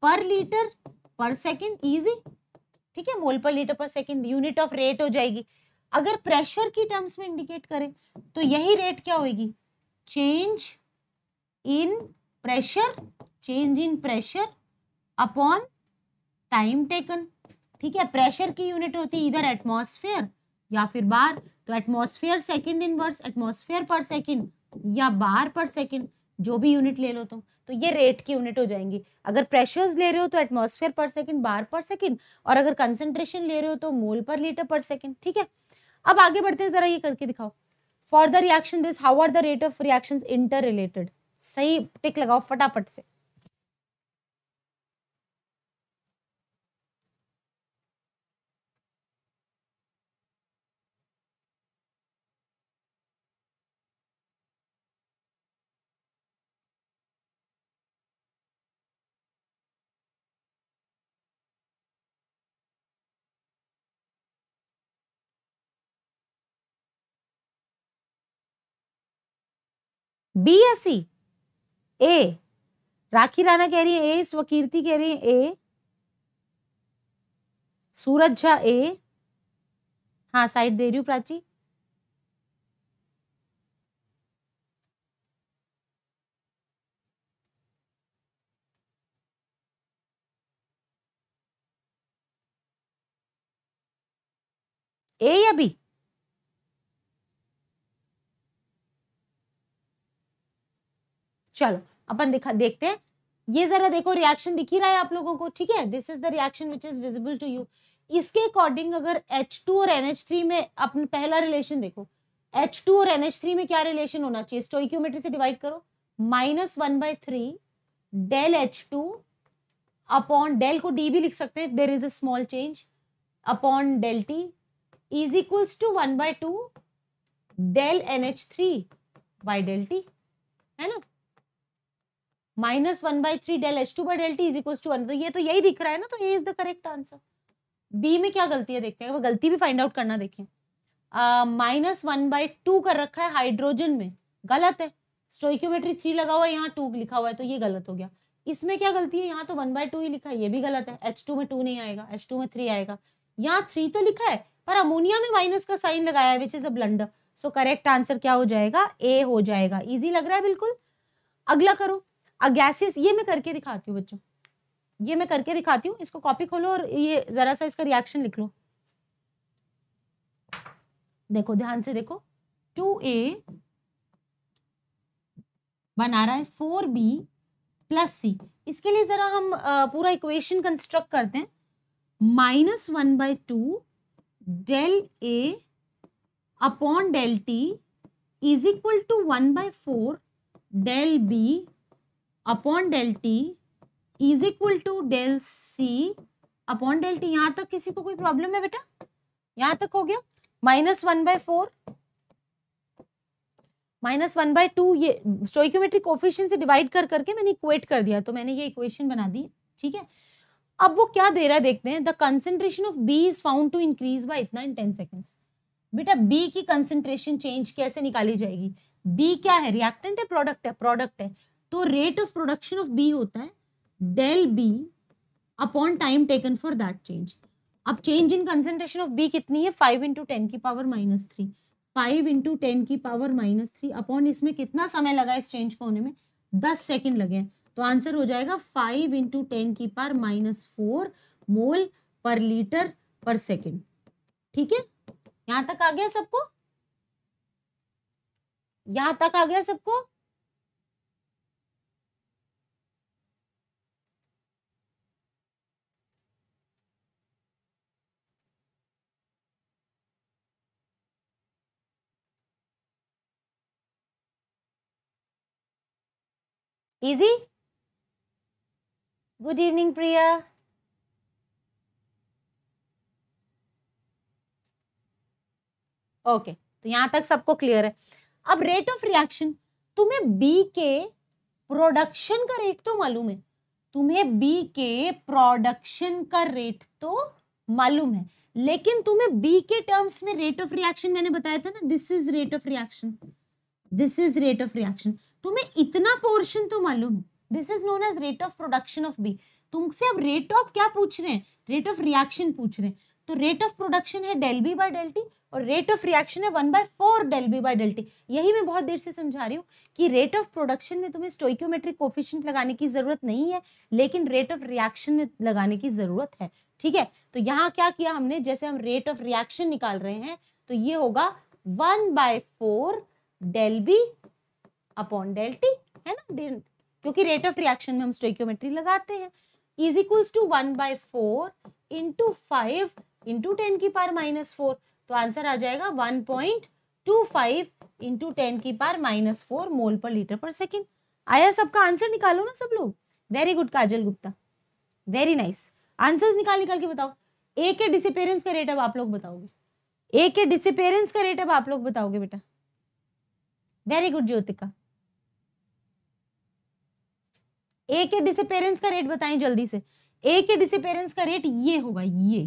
पर लीटर पर सेकेंड इजी ठीक है मोल पर लीटर पर सेकेंड यूनिट ऑफ रेट हो जाएगी अगर प्रेशर की टर्म्स में इंडिकेट करें तो यही रेट क्या होगी change in pressure change in pressure upon time taken ठीक है प्रेशर की यूनिट होती है इधर एटमोसफेयर या फिर बार तो एटमोसफेयर सेकेंड इनवर्स एटमोसफेयर पर सेकेंड या बार पर सेकेंड जो भी यूनिट ले लो तुम तो ये रेट की यूनिट हो जाएंगी अगर प्रेशर्स ले रहे हो तो एटमॉस्फेयर पर सेकेंड बार पर सेकेंड और अगर कंसनट्रेशन ले रहे हो तो मोल पर लीटर पर सेकेंड ठीक है अब आगे बढ़ते हैं जरा ये करके दिखाओ for the reaction this how are the rate of reaction inter related सही टिक लगाओ फटाफट से बी या सी ए राखी राणा कह रही है ए स्वकीर्ति कह रही है ए सूरज झा ए हाँ साइड दे रही हूँ प्राची ए या बी चलो अपन दिखा देखते हैं ये जरा देखो रिएक्शन दिख ही रहा है आप लोगों को ठीक है this is the reaction which is visible to you इसके अकॉर्डिंग अगर H2 और NH3 में अपना पहला रिलेशन देखो H2 और NH3 में क्या रिलेशन होना चाहिए स्टोइक्योमेट्री से डिवाइड करो minus one by three del H two upon del को डी भी लिख सकते हैं there is a small change upon del T is equals to one by two del N H three by del T है ना minus one by three del H two by del T is equal to one तो ये तो यही दिख रहा है ना तो ये is the correct answer B में क्या गलती है देखते हैं वो गलती भी फाइंड आउट करना देखें माइनस वन बाई टू कर रखा है हाइड्रोजन में गलत है स्टोइक्योमेट्री थ्री लगा हुआ है यहाँ टू लिखा हुआ है तो ये गलत हो गया इसमें क्या गलती है यहाँ तो वन बाय टू ही लिखा है ये भी गलत है एच टू में टू नहीं आएगा एच टू में थ्री आएगा यहाँ थ्री तो लिखा है पर अमोनिया में माइनस का साइन लगाया है which is a blunder so correct answer क्या हो जाएगा ए हो जाएगा इजी लग रहा है बिल्कुल अगला करो अगैसिस ये मैं करके दिखाती हूँ बच्चों ये मैं करके दिखाती हूँ इसको कॉपी खोलो और ये जरा सा इसका रिएक्शन लिख लो देखो ध्यान से देखो टू ए बना रहा है फोर बी प्लस सी इसके लिए जरा हम पूरा इक्वेशन कंस्ट्रक्ट करते हैं minus one by two del A upon del T is equal to one by four del B upon del T is equal to del C upon del T यहाँ तक किसी को कोई प्रॉब्लम है बेटा यहाँ तक हो गया minus one by four minus one by two ये स्टोइक्योमेट्रिक कोफिशियन से डिवाइड कर करके मैंने इक्वेट कर दिया तो मैंने ये इक्वेशन बना दी ठीक है अब वो क्या दे रहा है देखते हैं the concentration of B is found to increase by इतना इन टेन सेकेंड्स बेटा बी की कंसेंट्रेशन चेंज कैसे निकाली जाएगी बी क्या है रिएक्टेंट है प्रोडक्ट है प्रोडक्ट है तो rate of production of B होता है del B upon time taken for that change अब change in concentration of B कितनी है फाइव इंटू टेन की power minus three five into ten की पावर माइनस थ्री अपॉन इसमें कितना समय लगा इस चेंज को होने में दस सेकेंड लगे हैं तो आंसर हो जाएगा फाइव इंटू टेन की पावर माइनस फोर मोल पर लीटर पर सेकेंड ठीक है यहां तक आ गया सबको यहां तक आ गया सबको easy good evening priya okay okay, तो यहां तक सबको क्लियर है अब रेट ऑफ रिएक्शन तुम्हें बी के प्रोडक्शन का रेट तो मालूम है तुम्हें बी के प्रोडक्शन का रेट तो मालूम है लेकिन तुम्हें बी के टर्म्स में रेट ऑफ रिएक्शन मैंने बताया था ना this is rate of reaction this is rate of reaction तुम्हें इतना पोर्शन तो मालूम this is known as rate of production of B तुमसे अब रेट ऑफ क्या पूछ रहे हैं रेट ऑफ रिएक्शन पूछ रहे हैं तो रेट ऑफ प्रोडक्शन है del B by del T और रेट ऑफ रिएक्शन है one by four del B by del T यही मैं बहुत देर से समझा रही हूँ कि रेट ऑफ प्रोडक्शन में तुम्हें स्टोइक्योमेट्रिक कोफिशियंट लगाने की ज़रूरत नहीं है लेकिन रेट ऑफ रिएक्शन में लगाने की ज़रूरत है ठीक है तो यहाँ क्या किया हमने जैसे हम रेट ऑफ रिएक्शन निकाल रहे हैं तो ये होगा one by four del B upon del T है ना क्योंकि रेट ऑफ रिएक्शन में हम स्टोक्योमेट्री लगाते हैं is equals to one by four into five into ten की पार माइनस फोर तो आंसर आ जाएगा one point two five into ten की पार माइनस फोर मोल पर लीटर पर सेकेंड आया सबका आंसर निकालो ना सब लोग very good Kajal Gupta very nice answers निकाल निकाल के बताओ ए के डिसपेरेंस का रेट अब आप लोग बताओगे ए के डिसपेरेंस का रेट अब आप लोग बताओगे बेटा वेरी गुड ज्योतिका ए के डिसपेरेंस का रेट बताएं जल्दी से ए के डिसपेरेंस का रेट ये होगा ये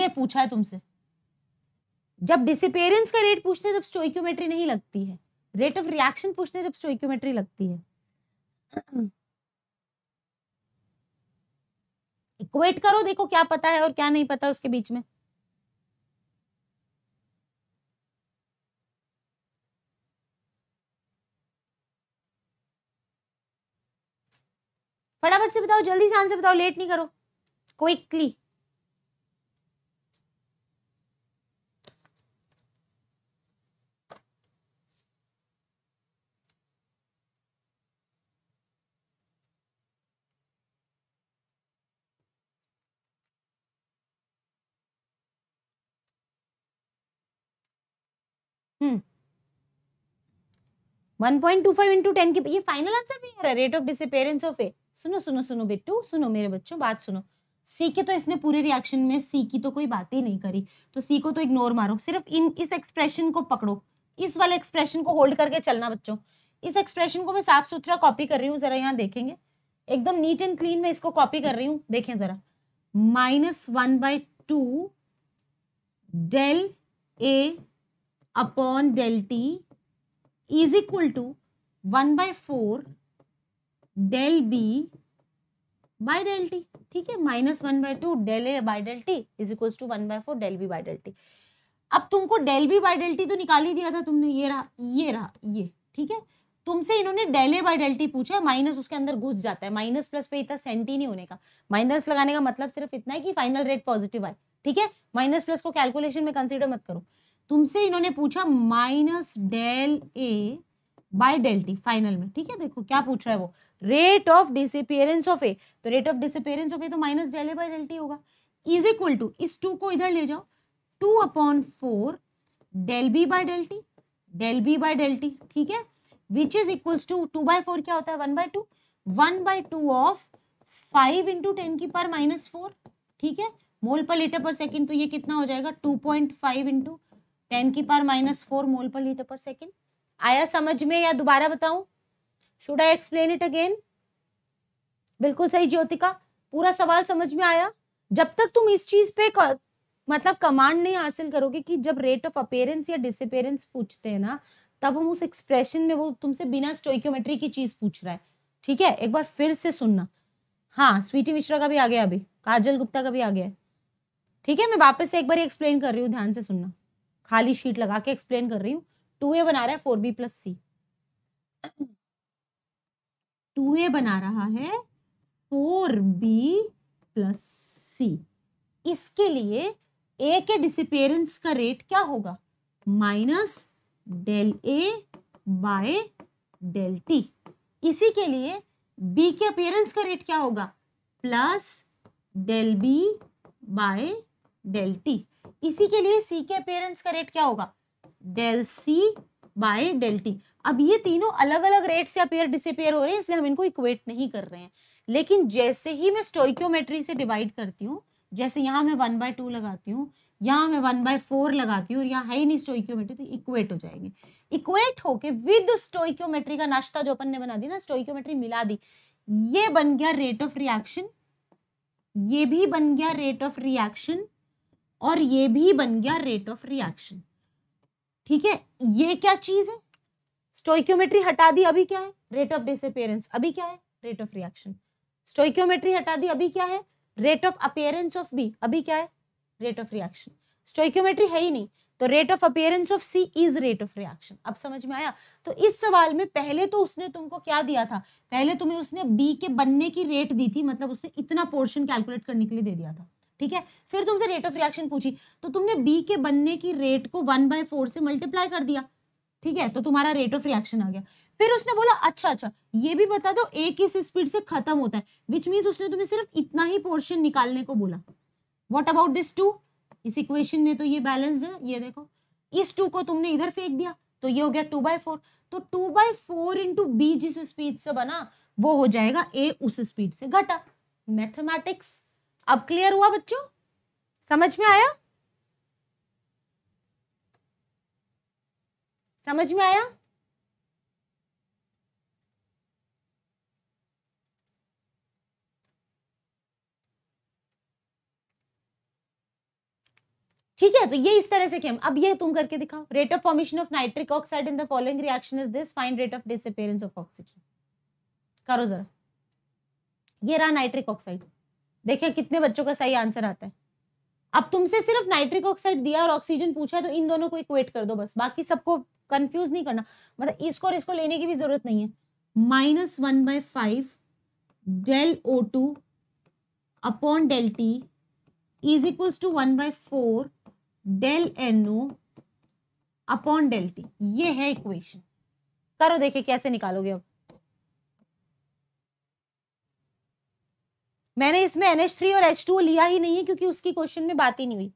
ये पूछा है तुमसे जब डिसपेरेंस का रेट पूछते हैं तब स्टोइक्योमेट्री नहीं लगती है रेट ऑफ रिएक्शन पूछते हैं तब स्टोइक्योमेट्री लगती है इक्वेट करो देखो क्या पता है और क्या नहीं पता उसके बीच में फटाफट से बताओ जल्दी से आंसर बताओ लेट नहीं करो क्विकली हम्म। One point two five into ten की ये फाइनल आंसर भी है rate of disappearance of A सुनो सुनो सुनो बिट्टू सुनो मेरे बच्चों बात सुनो सी की तो इसने पूरे रिएक्शन में सी की तो कोई बात ही नहीं करी तो सी को तो इग्नोर मारो सिर्फ इन इस एक्सप्रेशन को पकड़ो इस वाले एक्सप्रेशन को होल्ड करके चलना बच्चों इस एक्सप्रेशन को मैं साफ सुथरा कॉपी कर रही हूँ जरा यहाँ देखेंगे एकदम नीट एंड क्लीन में इसको कॉपी कर रही हूँ देखें जरा minus one by two del A upon del T is equal to one by four del B by del T ठीक है minus one by two del A by del T is equal to one by four del B by del T अब तुमको del B by del T तो निकाल ही दिया था तुमने ये रहा ये रहा ये ठीक है तुमसे इन्होंने del A by del T पूछा माइनस उसके अंदर घुस जाता है माइनस प्लस पे इतना सेंट ही नहीं होने का माइनस लगाने का मतलब सिर्फ इतना है कि फाइनल रेट पॉजिटिव आए ठीक है माइनस प्लस को कैलकुलेशन में कंसिडर मत करो तुमसे इन्होंने पूछा minus del A by del T final में ठीक है देखो क्या पूछ रहा है वो rate of disappearance of A तो rate of disappearance of A तो minus del A by del T होगा इज इक्वल टू इस टू को इधर ले जाओ two upon four del B by del T del B by del T ठीक है which is equals to two by four क्या होता है one by two one by two of five into ten की पर माइनस फोर ठीक है मोल पर litre पर सेकेंड तो ये कितना हो जाएगा two point five into ten की पर माइनस फोर मोल पर लीटर पर सेकेंड आया समझ में या दोबारा बताऊं should I explain it again बिल्कुल सही ज्योतिका पूरा सवाल समझ में आया जब तक तुम इस चीज पे मतलब कमांड नहीं हासिल करोगे कि जब रेट ऑफ अपेयरेंस या डिसअपेयरेंस पूछते हैं ना तब हम उस एक्सप्रेशन में वो तुमसे बिना स्टोइकोमेट्री की चीज पूछ रहा है ठीक है एक बार फिर से सुनना हाँ स्वीटी मिश्रा का भी आ गया अभी काजल गुप्ता का भी आ गया ठीक है मैं वापस से एक बार एक्सप्लेन कर रही हूँ ध्यान से सुनना खाली शीट लगा के एक्सप्लेन कर रही हूँ टू ए बना रहा है four B plus C two A बना रहा है फोर बी प्लस सी इसके लिए ए के डिसिपेरेंस का रेट क्या होगा minus del A by del T इसी के लिए बी के अपेयरेंस का रेट क्या होगा plus del B by del T इसी के लिए सी के अपेयरेंस का रेट क्या होगा डेल सी बाय डेल्टी अब ये तीनों अलग अलग रेट से अपेयर डिसअपेयर हो रहे हैं इसलिए हम इनको इक्वेट नहीं कर रहे हैं लेकिन जैसे ही मैं स्टोइक्योमेट्री से डिवाइड करती हूँ जैसे यहाँ मैं वन बाय टू लगाती हूँ यहाँ मैं वन बाय फोर लगाती हूँ और यहाँ है ही नहीं स्टोइक्योमेट्री तो इक्वेट हो जाएंगे इक्वेट होके विद स्टोइक्योमेट्री का नाश्ता जो अपन ने बना दी ना स्टोइक्योमेट्री मिला दी ये बन गया रेट ऑफ रिएक्शन ये भी बन गया रेट ऑफ रिएक्शन और ये भी बन गया रेट ऑफ रिएक्शन ठीक है ये क्या चीज है स्टोइक्योमेट्री हटा दी अभी क्या है रेट ऑफ डिसअपेयरेंस अभी क्या है रेट ऑफ रिएक्शन स्टोइक्योमेट्री हटा दी अभी क्या है rate of appearance of B अभी क्या है रेट ऑफ रिएक्शन स्टोइक्योमेट्री है ही नहीं तो rate of appearance of C is rate of reaction अब समझ में आया तो इस सवाल में पहले तो उसने तुमको क्या दिया था पहले तुम्हें उसने बी के बनने की रेट दी थी मतलब उसने इतना पोर्शन कैलकुलेट करने के लिए दे दिया था ठीक है फिर तुमसे रेट ऑफ रिएक्शन पूछी तो तुमने बी के बनने की रेट को वन बाय फोर से मल्टीप्लाई कर दिया ठीक है तो तुम्हारा रेट ऑफ रिएक्शन आ गया फिर उसने बोला अच्छा अच्छा ये भी बता दो ए किस स्पीड से खत्म होता है विच मीन उसने तुम्हें सिर्फ इतना ही पोर्शन निकालने को बोला वॉट अबाउट दिस टू इस इक्वेशन में तो ये बैलेंस है ये देखो इस टू को तुमने इधर फेंक दिया तो ये हो गया टू बाय फोर तो two by four into B जिस स्पीड से बना वो हो जाएगा ए उस स्पीड से घटा मैथमेटिक्स अब क्लियर हुआ बच्चों समझ में आया समझ में आया ठीक है तो ये इस तरह से केम अब ये तुम करके दिखाओ rate of formation of nitric oxide in the following reaction is this find rate of disappearance of oxygen करो जरा ये रहा नाइट्रिक ऑक्साइड देखिए कितने बच्चों का सही आंसर आता है अब तुमसे सिर्फ नाइट्रिक ऑक्साइड दिया और ऑक्सीजन पूछा है तो इन दोनों को इक्वेट कर दो बस बाकी सबको कंफ्यूज नहीं करना मतलब इसको और इसको लेने की भी जरूरत नहीं है minus one by five del O two upon del T is equals to one by four del N O upon del T ये है इक्वेशन करो देखे कैसे निकालोगे अब मैंने इसमें थ्री और एच टू लिया ही नहीं है क्योंकि उसकी क्वेश्चन में बात ही नहीं हुई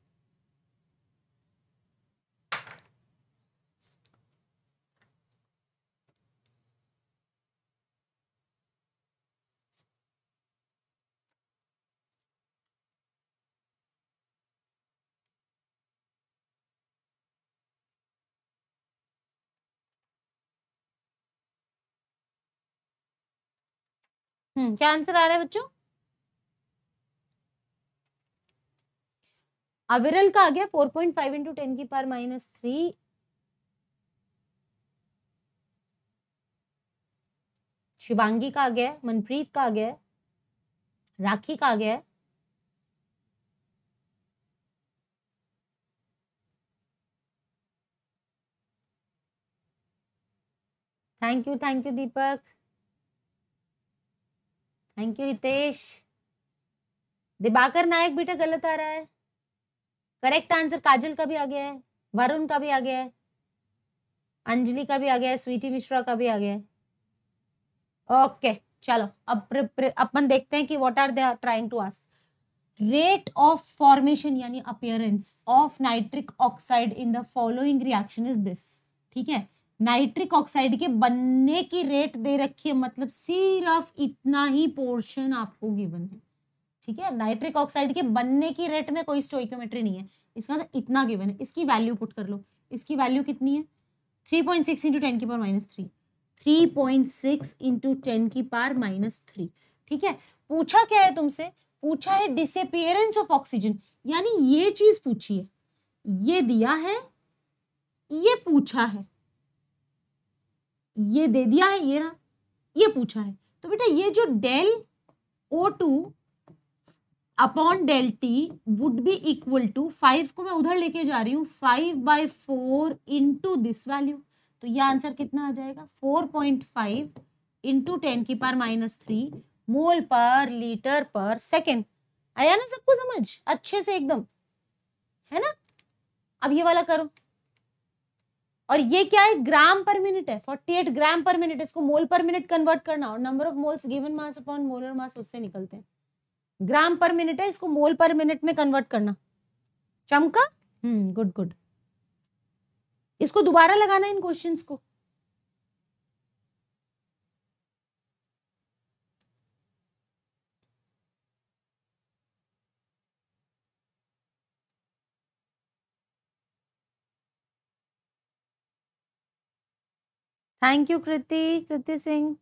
हम्म, क्या आंसर आ रहा है बच्चों अविरल का आ गया four point five into ten की पार माइनस थ्री शिवांगी का आ गया मनप्रीत का आ गया राखी का आ गया thank you thank you Deepak thank you Hitesh Dibakar Nayak बेटा गलत आ रहा है करेक्ट आंसर काजल का भी आ गया है वरुण का भी आ गया है अंजलि का भी आ गया है स्वीटी मिश्रा का भी आ गया है ओके चलो अब अपन देखते हैं कि what are they trying to ask rate of formation यानी appearance of nitric oxide in the following reaction is this ठीक है नाइट्रिक ऑक्साइड के बनने की रेट दे रखी है मतलब सिर्फ इतना ही पोर्शन आपको गिवन है ठीक है नाइट्रिक ऑक्साइड के बनने की रेट में कोई स्टोइकोमेट्री नहीं है इसका मतलब इतना गिवन है इसकी वैल्यू पुट कर लो इसकी वैल्यू कितनी है three point six into ten की power minus three three point six into ten की पार माइनस थ्री ठीक है पूछा क्या है तुमसे पूछा है डिसअपियरेंस ऑफ ऑक्सीजन यानी ये चीज पूछी है ये दिया है ये पूछा है ये दे दिया है ये रहा ये पूछा है तो बेटा ये जो del O two upon del T would be equal to five को मैं उधर लेके जा रही हूँ five by four into this value तो ये आंसर कितना आ जाएगा four point five into ten की पार माइनस थ्री मोल पर लीटर पर सेकेंड आया ना सबको समझ अच्छे से एकदम है ना अब ये वाला करो और ये क्या है ग्राम पर मिनट है 48 ग्राम पर मिनट इसको मोल पर मिनट कन्वर्ट करना और number of moles given mass upon molar mass उससे निकलते हैं ग्राम पर मिनट है इसको मोल पर मिनट में कन्वर्ट करना चमका हम्म गुड गुड इसको दोबारा लगाना इन क्वेश्चन को thank you Kriti Kriti Singh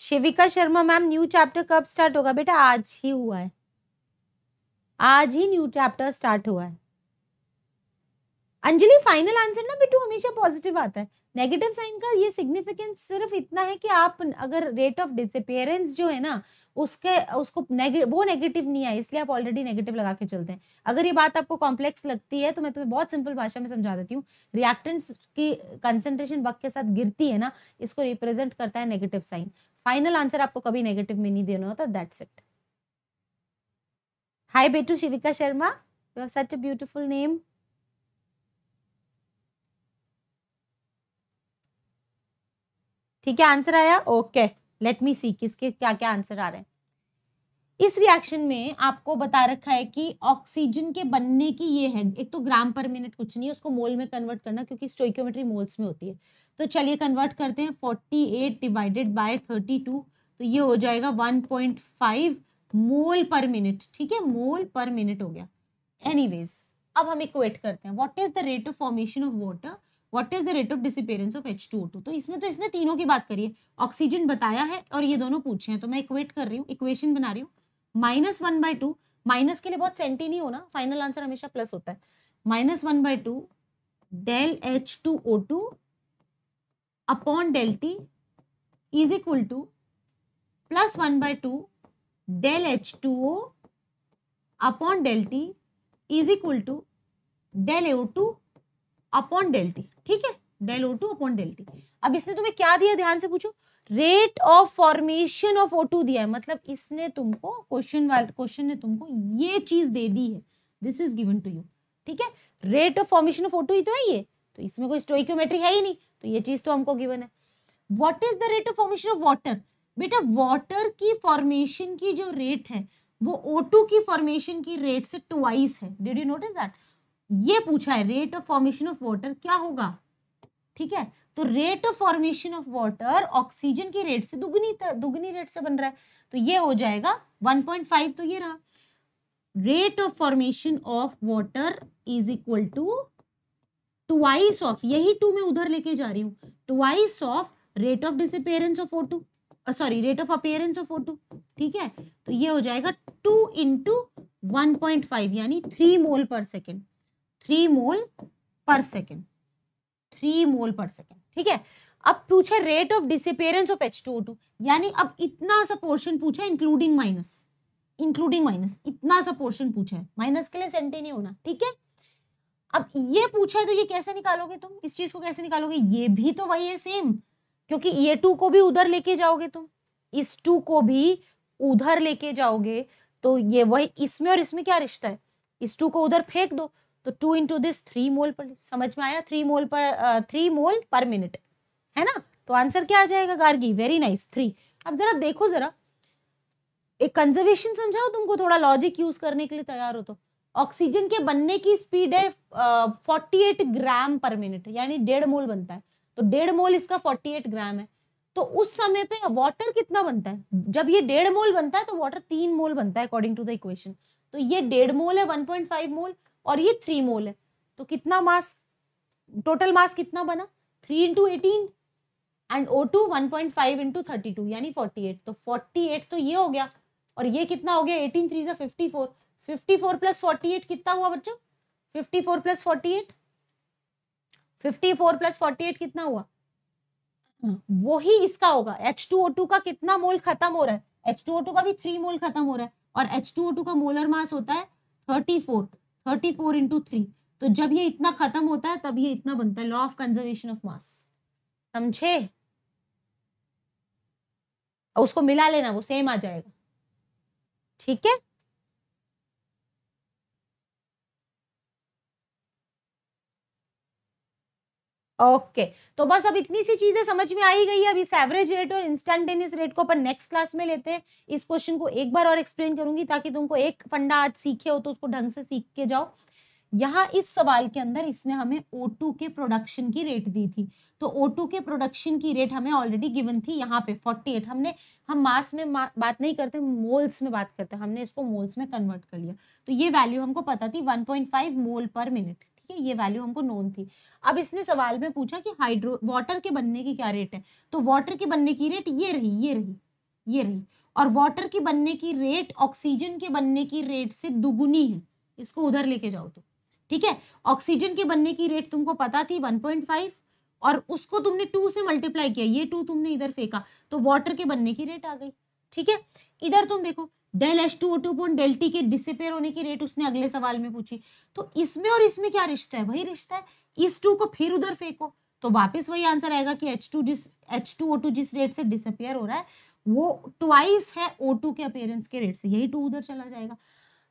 Shivika Sharma ma'am new chapter कब स्टार्ट होगा बेटा आज ही हुआ है आज ही न्यू चैप्टर स्टार्ट हुआ है अंजलि फाइनल आंसर ना बेटू हमेशा पॉजिटिव आता है नेगेटिव साइन का ये सिग्निफिकेंस सिर्फ इतना है कि आप अगर रेट ऑफ डिसअपेयरेंस जो है ना उसके उसको नेगे, वो नेगेटिव नहीं आए इसलिए आप ऑलरेडी नेगेटिव लगा के चलते हैं अगर ये बात आपको कॉम्प्लेक्स लगती है तो मैं तुम्हें बहुत सिंपल भाषा में समझा देती हूँ रिएक्टेंट्स की कंसेंट्रेशन वक्त के साथ गिरती है ना इसको रिप्रेजेंट करता है नेगेटिव साइन फाइनल आंसर आपको कभी नेगेटिव में नहीं देना होता दैट्स इट हाय बेटू Shivika Sharma you have such a beautiful name ठीक है आंसर आया ओके लेट मी सी किसके क्या क्या आंसर आ रहे हैं इस रिएक्शन में आपको बता रखा है कि ऑक्सीजन के बनने की ये है एक तो ग्राम पर मिनट कुछ नहीं है उसको मोल में कन्वर्ट करना क्योंकि स्टोइकोमेट्री मोल्स में होती है तो चलिए कन्वर्ट करते हैं forty eight divided by thirty two तो ये हो जाएगा वन पॉइंट फाइव मोल पर मिनट ठीक है मोल पर मिनट हो गया एनीवेज अब हम इक्वेट करते हैं what is the rate of formation of water what is the rate of disappearance of H two तो इसमें तो इसने तीनों की बात करी है ऑक्सीजन बताया है और ये दोनों पूछे हैं तो मैं इक्वेट कर रही हूँ इक्वेशन बना रही हूँ minus one by two minus के लिए बहुत सेंटी नहीं होना फाइनल आंसर हमेशा प्लस होता है minus one by two del H two O two upon del T is equal to plus one by two del H two O upon del T is equal to del A two upon del T ठीक है del O two upon del T अब इसने तुम्हें क्या दिया ध्यान से पूछो rate of formation of O two दिया है मतलब इसने तुमको क्वेश्चन वाले क्वेश्चन ने तुमको ये चीज दे दी है this is given to you ठीक है rate of formation of O two ही तो है ये तो इसमें कोई स्टोइक्योमेट्री है ही नहीं तो ये चीज तो हमको गिवन है what is the rate of formation of water बेटा वॉटर की फॉर्मेशन की जो रेट है वो O2 की फॉर्मेशन की रेट से ट्वाइस है डिड यू नोटिस दैट ये पूछा है rate of formation of water क्या होगा ठीक है तो rate of formation of water oxygen की रेट से दुगनी दुगनी रेट से बन रहा है तो ये हो जाएगा 1.5 तो ये रहा rate of formation of water is equal to twice of यही टू मैं उधर लेके जा रही हूँ twice of rate of disappearance of O two sorry rate of appearance of O two ठीक है तो ये हो जाएगा two into one point five यानी three mole per second three mole per second three mole per second ठीक है अब पूछे rate of disappearance of H two O two यानी अब इतना सा पोर्शन पूछा इंक्लूडिंग माइनस इंक्लूडिंग माइनस इतना सा पोर्शन पूछा है माइनस के लिए सेंटे नहीं होना ठीक है अब ये पूछा है तो ये कैसे निकालोगे तुम इस चीज को कैसे निकालोगे ये भी तो वही है सेम क्योंकि ये टू को भी उधर लेके जाओगे तुम इस टू को भी उधर लेके जाओगे तो ये वही इसमें और इसमें क्या रिश्ता है इस टू को उधर फेंक दो तो two into this three mole per समझ में आया थ्री मोल पर थ्री मोल पर मिनट है ना तो आंसर क्या आ जाएगा गार्गी वेरी नाइस थ्री अब जरा देखो जरा एक कंजर्वेशन समझाओ तुमको थोड़ा लॉजिक यूज करने के लिए तैयार हो तो ऑक्सीजन के बनने की स्पीड है फोर्टी एट ग्राम पर मिनट यानी डेढ़ मोल बनता है तो डेढ़ मोल इसका फोर्टी एट ग्राम है तो उस समय पे वाटर कितना बनता है जब ये डेढ़ मोल बनता है तो वाटर तीन मोल बनता है अकॉर्डिंग टू द इक्वेशन तो ये डेढ़ मोल है वन पॉइंट फाइव मोल और ये थ्री मोल है तो कितना मास टोटल मास कितना बना three into eighteen and O two one point five into thirty two यानी फोर्टी एट तो फोर्टी एट तो ये हो गया और ये कितना हो गया एटीन थ्री से fifty four fifty four plus forty eight कितना हुआ बच्चों fifty four plus forty eight fifty four plus forty eight कितना हुआ हम्म, वो ही इसका होगा एच टू ओ टू का कितना मोल खत्म हो रहा है एच टू ओ टू का भी थ्री मोल खत्म हो रहा है और एच टू ओ टू का मोलर मास होता है thirty four thirty four into three तो जब ये इतना खत्म होता है तब ये इतना बनता है law of conservation of mass समझे उसको मिला लेना वो सेम आ जाएगा ठीक है ओके okay. तो बस अब इतनी सी चीजें समझ में आई गई है अब इस एवरेज रेट और इंस्टेंटेनियस रेट को अपन नेक्स्ट क्लास में लेते हैं इस क्वेश्चन को एक बार और एक्सप्लेन करूंगी ताकि तुमको एक फंडा आज सीखे हो तो उसको ढंग से सीख के जाओ यहाँ इस सवाल के अंदर इसने हमें O2 के प्रोडक्शन की रेट दी थी तो O2 के प्रोडक्शन की रेट हमें ऑलरेडी गिवन थी यहाँ पे 48 हमने हम मास में मा, बात नहीं करते मोल्स में बात करते हमने इसको मोल्स में कन्वर्ट कर लिया तो ये वैल्यू हमको पता थी 1.5 मोल पर मिनट ठीक है ये वैल्यू हमको नोन थी अब इसने सवाल में पूछा कि हाइड्रो वाटर के बनने की क्या रेट है तो वाटर के बनने की रेट ये रही ये रही ये रही और वाटर के बनने की रेट ऑक्सीजन के बनने की रेट से दुगुनी है इसको उधर लेके जाओ तो ठीक है ऑक्सीजन के बनने की रेट तुमको पता थी वन और उसको तुमने टू से मल्टीप्लाई किया ये टू तुमने इधर फेंका तो वाटर के बनने की रेट आ गई ठीक है इधर तुम देखो del S two O two upon del T के डिसिपेयर होने की रेट उसने अगले सवाल में पूछी तो इसमें और इसमें क्या रिश्ता है वही रिश्ता है इस टू को फिर उधर फेंको तो वापस वही आंसर आएगा कि एच टू जिस एच टू ओ टू जिस रेट से डिसअपेयर हो रहा है वो ट्वाइस है ओ टू के अपेयरेंस के रेट से यही टू उधर चला जाएगा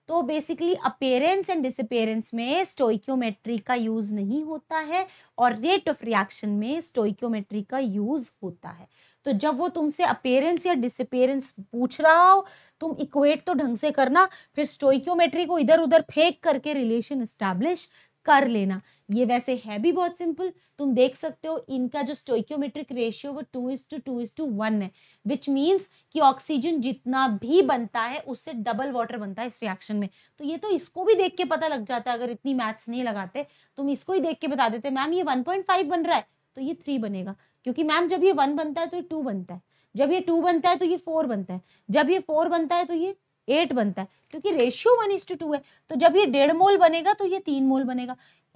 तो बेसिकली अपेयरेंस एंड डिसअपेयरेंस में स्टोइक्योमेट्री का यूज नहीं होता है और रेट ऑफ रिएक्शन में स्टोइक्योमेट्री का यूज होता है तो जब वो तुमसे अपेयरेंस या डिसअपेयरेंस पूछ रहा हो तुम इक्वेट तो ढंग से करना फिर स्टोइक्योमेट्री को इधर उधर फेंक करके रिलेशन इस्टेब्लिश कर लेना ये वैसे है भी बहुत सिंपल तुम देख सकते हो इनका जो स्टोइक्योमेट्रिक रेशियो वो two is to two is to one है विच मीन्स कि ऑक्सीजन जितना भी बनता है उससे डबल वाटर बनता है इस रिएक्शन में तो ये तो इसको भी देख के पता लग जाता है अगर इतनी मैथ्स नहीं लगाते तुम इसको ही देख के बता देते मैम ये वन पॉइंट फाइव बन रहा है तो ये थ्री बनेगा क्योंकि मैम जब ये वन बनता है तो ये टू बनता है जब ये टू बनता है तो ये फोर बनता है जब ये फोर बनता है तो ये एट बनता है क्योंकि ratio one is to two है तो जब ये डेढ़ मोल बनेगा तो ये तीन मोल बनेगा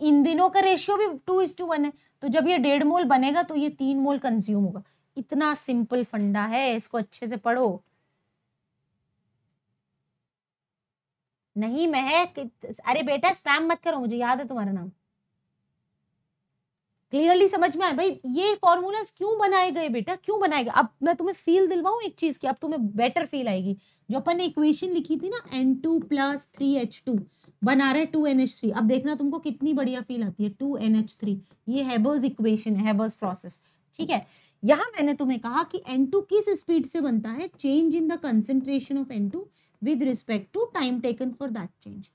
इन दिनों का रेशियो भी टू इज टू वन है तो जब ये डेढ़ मोल बनेगा तो ये तीन मोल कंज्यूम होगा इतना सिंपल फंडा है इसको अच्छे से पढ़ो नहीं महक अरे बेटा स्पैम मत करो मुझे याद है तुम्हारा नाम क्लियरली समझ में आए भाई ये फॉर्मूलाज क्यों बनाए गए बेटा क्यों बनाए गए अब मैं तुम्हें फील दिलवाऊ एक चीज की अब तुम्हें बेटर फील आएगी जो अपन ने इक्वेशन लिखी थी ना N two plus three H two बना रहा है टू एन एच थ्री अब देखना तुमको कितनी बढ़िया फील आती है टू एन एच थ्री ये हैबर्स इक्वेशन है हैबर्स प्रोसेस ठीक है यहाँ मैंने तुम्हें कहा कि एन टू किस स्पीड से बनता है change in the concentration of N two with respect to time taken for that change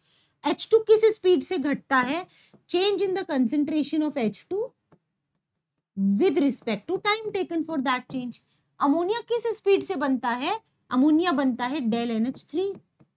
H two किस स्पीड से घटता है change in the concentration of H two with respect to time taken for that change ammonia किस speed से बनता है ammonia बनता है del N H three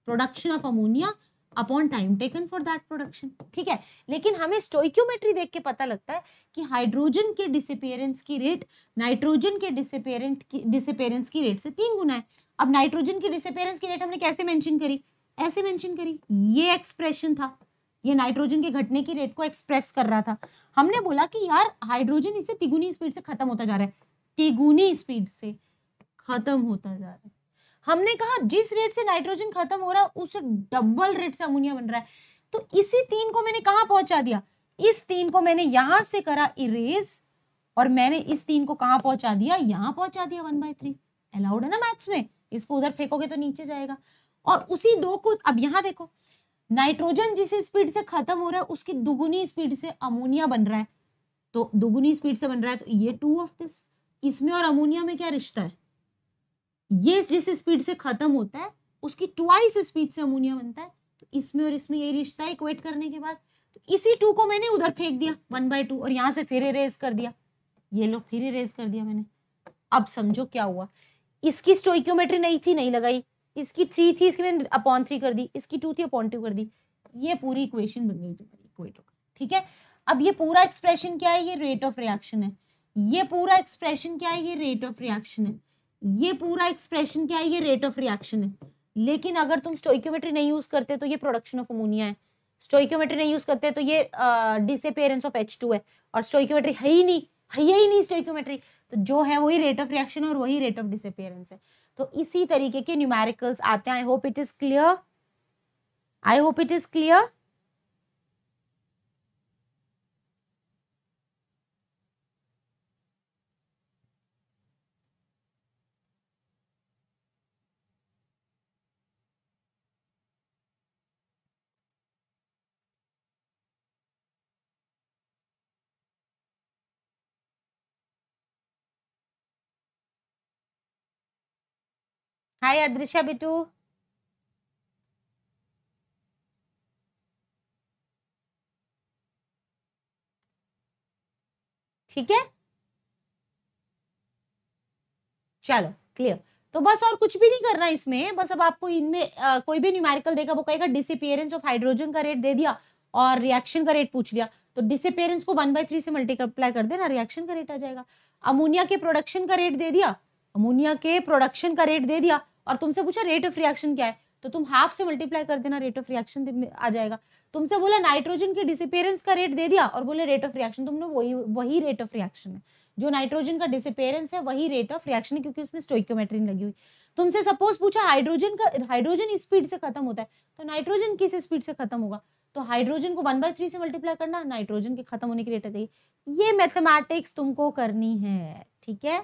production of ammonia upon time taken for that production ठीक है लेकिन हमें स्टोइक्योमेट्री देख के पता लगता है कि हाइड्रोजन के डिसपेयरेंस की रेट नाइट्रोजन के डिसअपेयरेंट की डिसअपेयरेंस की रेट से तीन गुना है अब नाइट्रोजन की डिसपेयरेंस की रेट हमने कैसे मेंशन करी ऐसे मेंशन करी ये एक्सप्रेशन था ये नाइट्रोजन के घटने की रेट को एक्सप्रेस कर रहा था हमने बोला कि यार हाइड्रोजन इससे तिगुनी स्पीड से खत्म होता जा रहा है तिगुनी स्पीड से खत्म होता जा रहा है हमने कहा जिस रेट से नाइट्रोजन खत्म हो रहा है उससे डबल रेट से अमोनिया बन रहा है तो इसी तीन को मैंने कहा पहुंचा दिया इस तीन को मैंने यहां से करा इरेज और मैंने इस तीन को कहा पहुंचा दिया यहां पहुंचा दिया वन बाय थ्री अलाउड है ना मैथ्स में इसको उधर फेंकोगे तो नीचे जाएगा और उसी दो को अब यहां देखो नाइट्रोजन जिस स्पीड से खत्म हो रहा है उसकी दुगुनी स्पीड से अमोनिया बन रहा है तो दुगुनी स्पीड से बन रहा है तो ये टू ऑफ दिस इसमें और अमोनिया में क्या रिश्ता है ये जिस स्पीड से खत्म होता है उसकी ट्वाइस स्पीड से अमोनिया बनता है तो इसमें और इसमें ये रिश्ता है इक्वेट करने के बाद तो इसी टू को मैंने उधर फेंक दिया वन बाय टू और यहां से फिर इरेज कर दिया ये लो फिर इरेज कर दिया मैंने अब समझो क्या हुआ इसकी स्टोक्योमेट्री नहीं थी नहीं लगाई इसकी थ्री थी इसकी मैंने अपॉन थ्री कर दी इसकी टू थी अपॉन टू कर दी ये पूरी इक्वेशन बन गई तुम्हारी ठीक है अब ये पूरा एक्सप्रेशन क्या है ये रेट ऑफ रिएक्शन है ये पूरा एक्सप्रेशन क्या है ये रेट ऑफ रिएक्शन है ये पूरा एक्सप्रेशन क्या है ये रेट ऑफ रिएक्शन है लेकिन अगर तुम स्टोइक्योमेट्री नहीं यूज करते तो ये प्रोडक्शन ऑफ अमोनिया है स्टोइक्योमेट्री नहीं यूज करते तो ये डिसअपेयरेंस ऑफ एच टू है और स्टोइक्योमेट्री है ही नहीं है ही नहीं स्टोइक्योमेट्री तो जो है वही रेट ऑफ रिएक्शन और वही रेट ऑफ डिसअपियरेंस है तो इसी तरीके के न्यूमेरिकल्स आते हैं I hope it is clear I hope it is clear hi Adrishya Bittu ठीक है चलो क्लियर तो बस और कुछ भी नहीं करना इसमें बस अब आपको इनमें कोई भी न्यूमेरिकल देगा वो कहेगा डिसअपियरेंस ऑफ हाइड्रोजन का रेट दे दिया और रिएक्शन का रेट पूछ लिया तो डिसअपियरेंस को वन बाई थ्री से मल्टीप्लाई कर देना रिएक्शन का रेट आ जाएगा अमोनिया के प्रोडक्शन का रेट दे दिया अमोनिया के प्रोडक्शन का रेट दे दिया और तुमसे पूछा रेट ऑफ रिएक्शन क्या है तो तुम हाफ से मल्टीप्लाई कर देना रेट ऑफ रिएक्शन आ जाएगा तुमसे बोला नाइट्रोजन के डिसपेरेंस का रेट दे दिया और बोले रेट ऑफ रिएक्शन तुमने वही वही रेट ऑफ रिएक्शन है जो नाइट्रोजन का डिसपेरेंस है वही रेट ऑफ रिएक्शन है क्योंकि उसमें स्टोइकोमेट्रीन लगी हुई तुमसे सपोज पूछा हाइड्रोजन का हाइड्रोजन स्पीड से खत्म होता है तो नाइट्रोजन किस स्पीड से खत्म होगा तो हाइड्रोजन को वन बाई थ्री से मल्टीप्लाई करना नाइट्रोजन के खत्म होने की रेट है ये मैथमेटिक्स तुमको करनी है ठीक है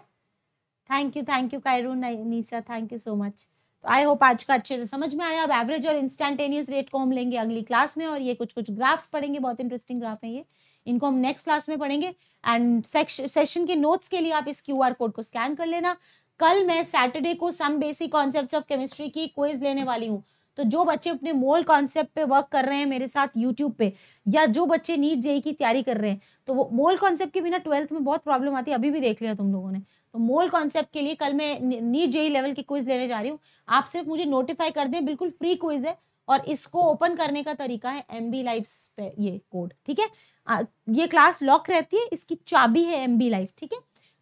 thank you thank you Khairun Nisa thank you so much तो आई होप आज का अच्छे से समझ में आया अब एवरेज और इंस्टेंटेनियस रेट को हम लेंगे अगली क्लास में और ये कुछ कुछ ग्राफ्स पढ़ेंगे बहुत इंटरेस्टिंग ग्राफ है ये इनको हम नेक्स्ट क्लास में पढ़ेंगे एंड सेशन के नोट्स के लिए आप इस क्यू कोड को स्कैन कर लेना कल मैं सैटरडे को some basic concept of chemistry की क्वेज लेने वाली हूँ तो जो बच्चे अपने मोल कॉन्सेप्ट पे वर्क कर रहे हैं मेरे साथ यूट्यूब पे या जो बच्चे नीट जेई e e की तैयारी कर रहे हैं तो वो मोल कॉन्सेप्ट के बिना ट्वेल्थ में बहुत प्रॉब्लम आती है अभी भी देख लिया तुम लोगों ने तो मोल कॉन्सेप्ट के लिए कल मैं नीट जेई लेवल की क्विज लेने जा रही हूँ आप सिर्फ मुझे नोटिफाई कर दें बिल्कुल फ्री क्विज है और इसको ओपन करने का तरीका है एम बी लाइफ पे ये कोड ठीक है ये क्लास लॉक रहती है इसकी चाबी है एम बी लाइफ ठीक है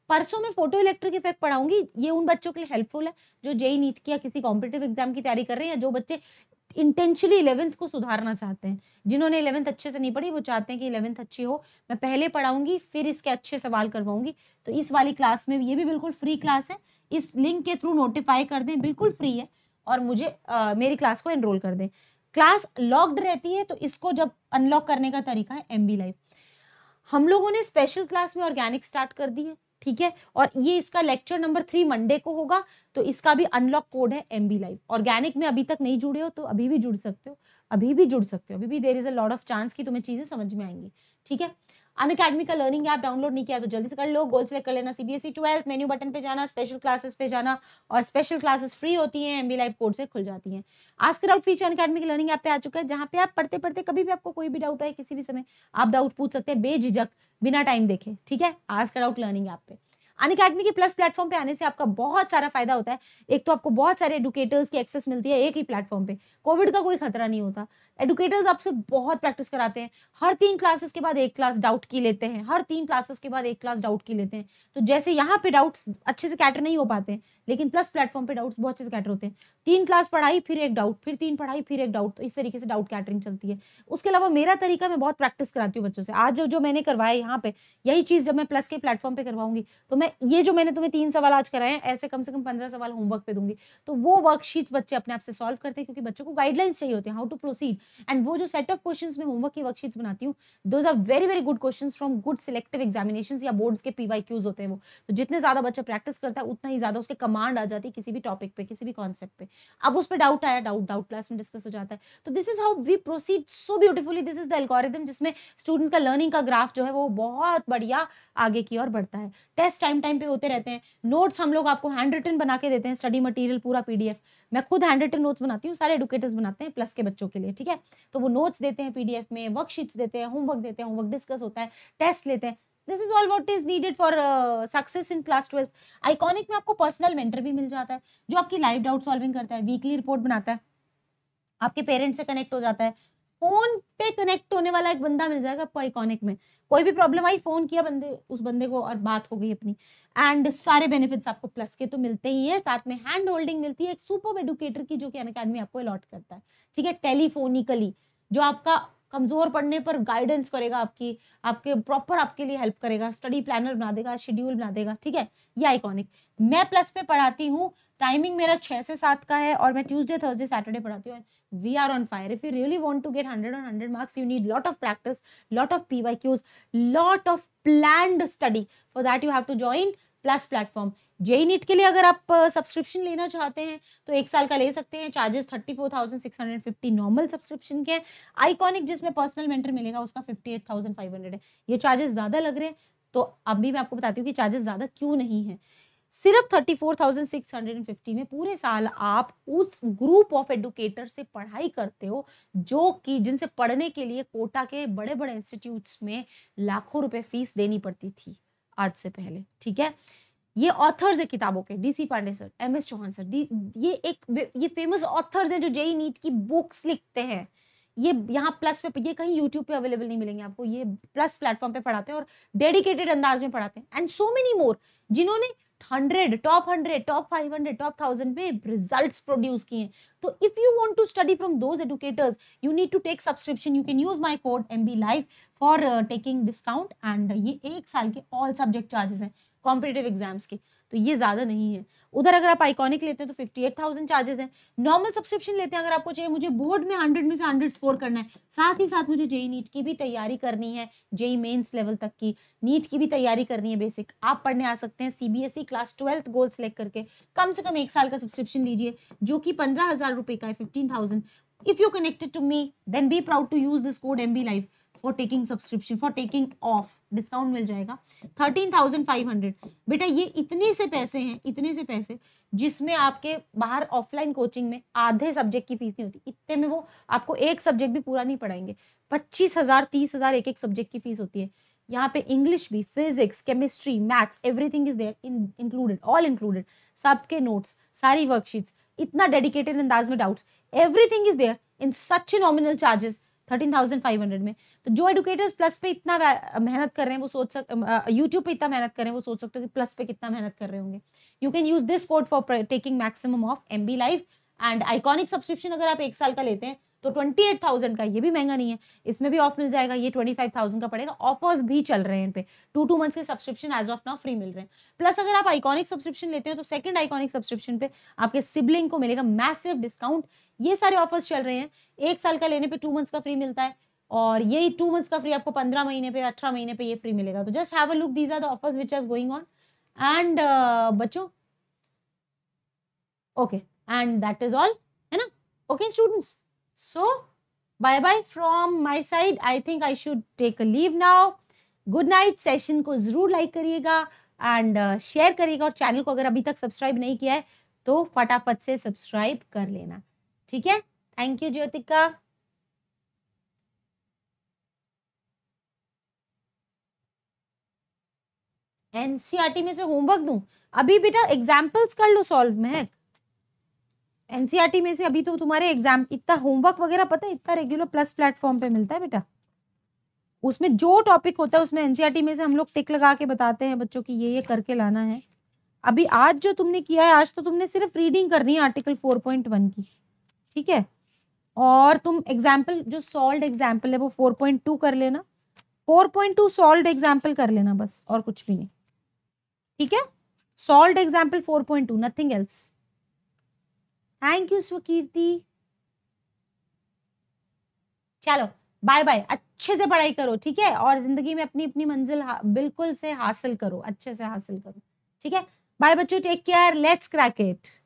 परसों में फोटो इलेक्ट्रिक इफेक्ट पढ़ाऊंगी ये उन बच्चों के लिए हेल्पफुल है जो जेई नीट की या किसी कॉम्पिटेटिव एग्जाम की तैयारी कर रहे हैं या जो बच्चे इंटेंशली इलेवंथ को सुधारना चाहते हैं जिन्होंने इलेवंथ अच्छे से नहीं पढ़ी वो चाहते हैं कि इलेवंथ अच्छी हो मैं पहले पढ़ाऊंगी फिर इसके अच्छे सवाल करवाऊंगी तो इस वाली क्लास में ये भी बिल्कुल फ्री क्लास है इस लिंक के थ्रू नोटिफाई कर दें बिल्कुल फ्री है और मुझे आ, मेरी क्लास को एनरोल कर दें क्लास लॉक्ड रहती है तो इसको जब अनलॉक करने का तरीका है एम बी लाइफ हम लोगों ने स्पेशल क्लास में ऑर्गेनिक स्टार्ट कर दी है ठीक है और ये इसका लेक्चर नंबर थ्री मंडे को होगा तो इसका भी अनलॉक कोड है एम बी लाइव ऑर्गेनिक में अभी तक नहीं जुड़े हो तो अभी भी जुड़ सकते हो अभी भी जुड़ सकते हो अभी भी there is a lot of chance कि तुम्हें चीज़ें समझ में आएंगी ठीक है अन अकेडमी का लर्निंग ऐप डाउनलोड नहीं किया तो जल्दी से कर लो गोल सेलेक्ट कर लेना सीबीएसई ट्वेल्थ मेन्यू बटन पे जाना स्पेशल क्लासेस पे जाना और स्पेशल क्लासेस फ्री होती हैं एमबी लाइव कोर्स से खुल जाती हैं आस्कर out feature Unacademy learning app पे आ चुका है जहाँ पे आप पढ़ते पढ़ते कभी भी आपको कोई भी डाउट आए किसी भी समय आप डाउट पूछ सकते हैं बेझिझक बिना टाइम देखे ठीक है आस्कर आउट लर्निंग ऐप पे अन अकेडमी के प्लस प्लेटफॉर्म पे आने से आपका बहुत सारा फायदा होता है एक तो आपको बहुत सारे एडुकेटर्स की एक्सेस मिलती है एक ही प्लेटफॉर्म पे कोविड का कोई खतरा नहीं होता एडुकेटर्स आपसे बहुत प्रैक्टिस कराते हैं हर तीन क्लासेस के बाद एक क्लास डाउट की लेते हैं हर तीन क्लासेस के बाद एक क्लास डाउट की लेते हैं तो जैसे यहाँ पे डाउट्स अच्छे से कैटर नहीं हो पाते लेकिन प्लस प्लेटफॉर्म पे डाउट्स बहुत अच्छे कैटर होते हैं तीन क्लास पढ़ाई फिर एक डाउट फिर तीन पढ़ाई फिर एक डाउट तो इस तरीके से डाउट कैटरिंग चलती है उसके अलावा मेरा तरीका मैं बहुत प्रैक्टिस कराती हूँ बच्चों से आज जो मैंने करवाया यहाँ पे यही चीज़ जब मैं प्लस के प्लेटफॉर्म पर करवाऊंगी तो मैं ये जो मैंने तुम्हें तीन सवाल आज कराए ऐसे कम से कम पंद्रह सवाल होमवर्क पे दूंगी तो वो वर्कशीट्स बच्चे अपने आप से सॉल्व करते हैं क्योंकि बच्चों को गाइडलाइंस चाहिए होते हैं हाउ टू प्रोसीड एंड वो जो सेट ऑफ क्वेश्चन में होमवर्क की वर्कशीट्स बनाती हूँ those are very very good question from good selective examination या बोर्ड्स के पीवाई होते हैं वो तो जितने ज्यादा बच्चा प्रैक्टिस करता है उतना ही ज्यादा उसके कम कमांड आ जाती है किसी भी टॉपिक पे किसी भी कॉन्सेप्ट पे अब उस पर डाउट आया डाउट डाउट क्लास में डिस्कस हो जाता है तो this is how we proceed so beautifully this is the algorithm जिसमें स्टूडेंट्स का लर्निंग का ग्राफ जो है वो बहुत बढ़िया आगे की ओर बढ़ता है टेस्ट टाइम टाइम पे होते रहते हैं नोट्स हम लोग आपको हैंड रिटन बना के देते हैं स्टडी मटीरियल पूरा पी मैं खुद हैंड रिटन नोट्स बनाती हूँ सारे एडुकेटर्स बनाते हैं प्लस के बच्चों के लिए ठीक है तो वो नोट्स देते हैं पी में वर्कशीट्स देते हैं होमवर्क देते हैं होमवर्क डिस्कस होता है टेस्ट लेते हैं this is all what is needed for success in class twelfth iconic में आपको पर्सनल मेंटर भी मिल जाता है जो आपकी लाइव डाउट सॉल्विंग करता है वीकली रिपोर्ट बनाता है आपके पेरेंट्स से कनेक्ट हो जाता है फोन पे कनेक्ट होने वाला एक बंदा मिल जाएगा आपको आइकॉनिक में कोई भी प्रॉब्लम आई फोन किया बंदे उस बंदे को और बात हो गई अपनी एंड सारे बेनिफिट्स आपको प्लस के तो मिलते ही है साथ में हैंड होल्डिंग मिलती है एक सुपर एडुकेटर की जो कि अन अकेडमी आपको अलॉट करता है ठीक है टेलीफोनिकली जो आपका कमज़ोर पड़ने पर गाइडेंस करेगा आपकी आपके प्रॉपर आपके लिए हेल्प करेगा स्टडी प्लानर बना देगा शेड्यूल बना देगा ठीक है या आइकॉनिक मैं प्लस पे पढ़ाती हूँ टाइमिंग मेरा छः से सात का है और मैं ट्यूसडे थर्सडे सैटरडे पढ़ाती हूँ we are on fire if you really want to get hundred on hundred marks you need lot of practice lot of P Y Qs lot of planned study for that you have to join plus platform JEE NEET के लिए अगर आप subscription लेना चाहते हैं तो एक साल का ले सकते हैं charges thirty four thousand six hundred fifty normal subscription के आइकॉनिक जिसमें पर्सनल मेंटर मिलेगा उसका fifty eight thousand five hundred है ये चार्जेस ज़्यादा लग रहे हैं तो अभी मैं आपको बताती हूँ कि चार्जेस ज़्यादा क्यों नहीं है सिर्फ thirty four thousand six hundred and fifty में पूरे साल आप उस ग्रुप ऑफ एडुकेटर से पढ़ाई करते हो जो कि जिनसे पढ़ने के लिए कोटा के बड़े बड़े इंस्टीट्यूट्स में लाखों रुपए फीस देनी पड़ती थी आज से पहले ठीक है ये ऑथर्स है किताबों के D C Pandey sir M S Chauhan sir ये एक ये फेमस ऑथर्स हैं जो जेई नीट e की बुक्स लिखते हैं ये यहाँ प्लस पे ये कहीं यूट्यूब पे अवेलेबल नहीं मिलेंगे आपको ये प्लस प्लेटफॉर्म पे पढ़ाते हैं और डेडिकेटेड अंदाज में पढ़ाते हैं एंड सो मेनी मोर जिन्होंने hundred top hundred top five hundred top thousand पे रिजल्ट प्रोड्यूस किए तो if you want to study from those educators you need to take subscription you can use my code M B life for taking discount and ये एक साल के all subject charges हैं competitive exams के तो ये ज़्यादा नहीं है उधर अगर आप आइकॉनिक लेते हैं तो फिफ्टी एट थाउजेंड चार्जेस हैं नॉर्मल सब्सक्रिप्शन लेते हैं अगर आपको चाहिए मुझे बोर्ड में हंड्रेड में से हंड्रेड स्कोर करना है साथ ही साथ मुझे JEE NEET e e e की भी तैयारी करनी है जेई मेन्स लेवल तक की नीट की भी तैयारी करनी है बेसिक आप पढ़ने आ सकते हैं CBSE class twelfth goal select करके कम से कम एक साल का सब्सक्रिप्शन लीजिए जो कि पंद्रह हजार रुपए का है fifteen thousand if you connected to me then be proud to use this code M B life for taking subscription for taking of discount मिल जाएगा थर्टीन थाउजेंड फाइव हंड्रेड बेटा ये इतने से पैसे हैं इतने से पैसे जिसमें आपके बाहर ऑफलाइन कोचिंग में आधे सब्जेक्ट की फीस नहीं होती इतने में वो आपको एक सब्जेक्ट भी पूरा नहीं पढ़ाएंगे पच्चीस हजार तीस हजार एक एक सब्जेक्ट की फीस होती है यहाँ पे इंग्लिश भी physics chemistry maths everything is there included all included सबके नोट्स सारी वर्कशीट्स इतना डेडिकेटेड अंदाज में doubts everything is there in such nominal charges thirteen thousand five hundred में तो जो एडुकेटर्स प्लस पे इतना मेहनत कर रहे हैं वो सोच सक यूट्यूब पे इतना मेहनत कर रहे हैं वो सोच सकते हो कि प्लस पे कितना मेहनत कर रहे होंगे you can use this code for taking maximum of M B life and iconic subscription अगर आप एक साल का लेते हैं तो ट्वेंटी एट थाउजेंड का ये भी महंगा नहीं है इसमें भी ऑफ मिल जाएगा ये ट्वेंटी फाइव थाउजेंड का पड़ेगा ऑफर्स भी चल रहे हैं इन पे टू टू मंथ्स के subscription as of now free मिल रहे हैं प्लस अगर आप आइकॉनिक सब्सक्रिप्शन लेते हो तो सेकंड आइकॉनिक सब्सक्रिप्शन पे आपके सिबलिंग को मिलेगा मैसिव डिस्काउंट ये सारे ऑफर्स चल रहे हैं एक साल का लेने पर टू मंथ्स का फ्री मिलता है और यही टू मंथ्स का फ्री आपको पंद्रह महीने पे अठारह महीने पे ये फ्री मिलेगा तो just have a look these are the offers which are going on and बच्चो okay and that is all है ना okay students So, bye bye from my side I think I should take a leave now good night session को ज़रूर like करिएगा and share uh, करिएगा और channel को अगर अभी तक सब्सक्राइब नहीं किया है तो फटाफट से सब्सक्राइब कर लेना ठीक है थैंक यू ज्योतिका एनसीईआरटी में से होमवर्क दूं अभी बेटा एग्जांपल्स कर लो सॉल्व महक एनसीईआरटी में से अभी तो तुम्हारे एग्जाम इतना होमवर्क वगैरह पता है इतना रेगुलर प्लस प्लेटफॉर्म पे मिलता है बेटा उसमें जो टॉपिक होता है उसमें एनसीईआरटी में से हम लोग टिक लगा के बताते हैं बच्चों की ये ये करके लाना है अभी आज जो तुमने किया है आज तो तुमने सिर्फ रीडिंग करनी है आर्टिकल फोर पॉइंट वन की ठीक है और तुम एग्जाम्पल जो सॉल्व एग्जाम्पल है वो फोर पॉइंट टू कर लेना four point two solve example कर लेना बस और कुछ भी नहीं ठीक है solve example four point two nothing else thank you Swakirti चलो बाय बाय अच्छे से पढ़ाई करो ठीक है और जिंदगी में अपनी अपनी मंजिल बिल्कुल से हासिल करो अच्छे से हासिल करो ठीक है बाय बच्चों take care let's crack it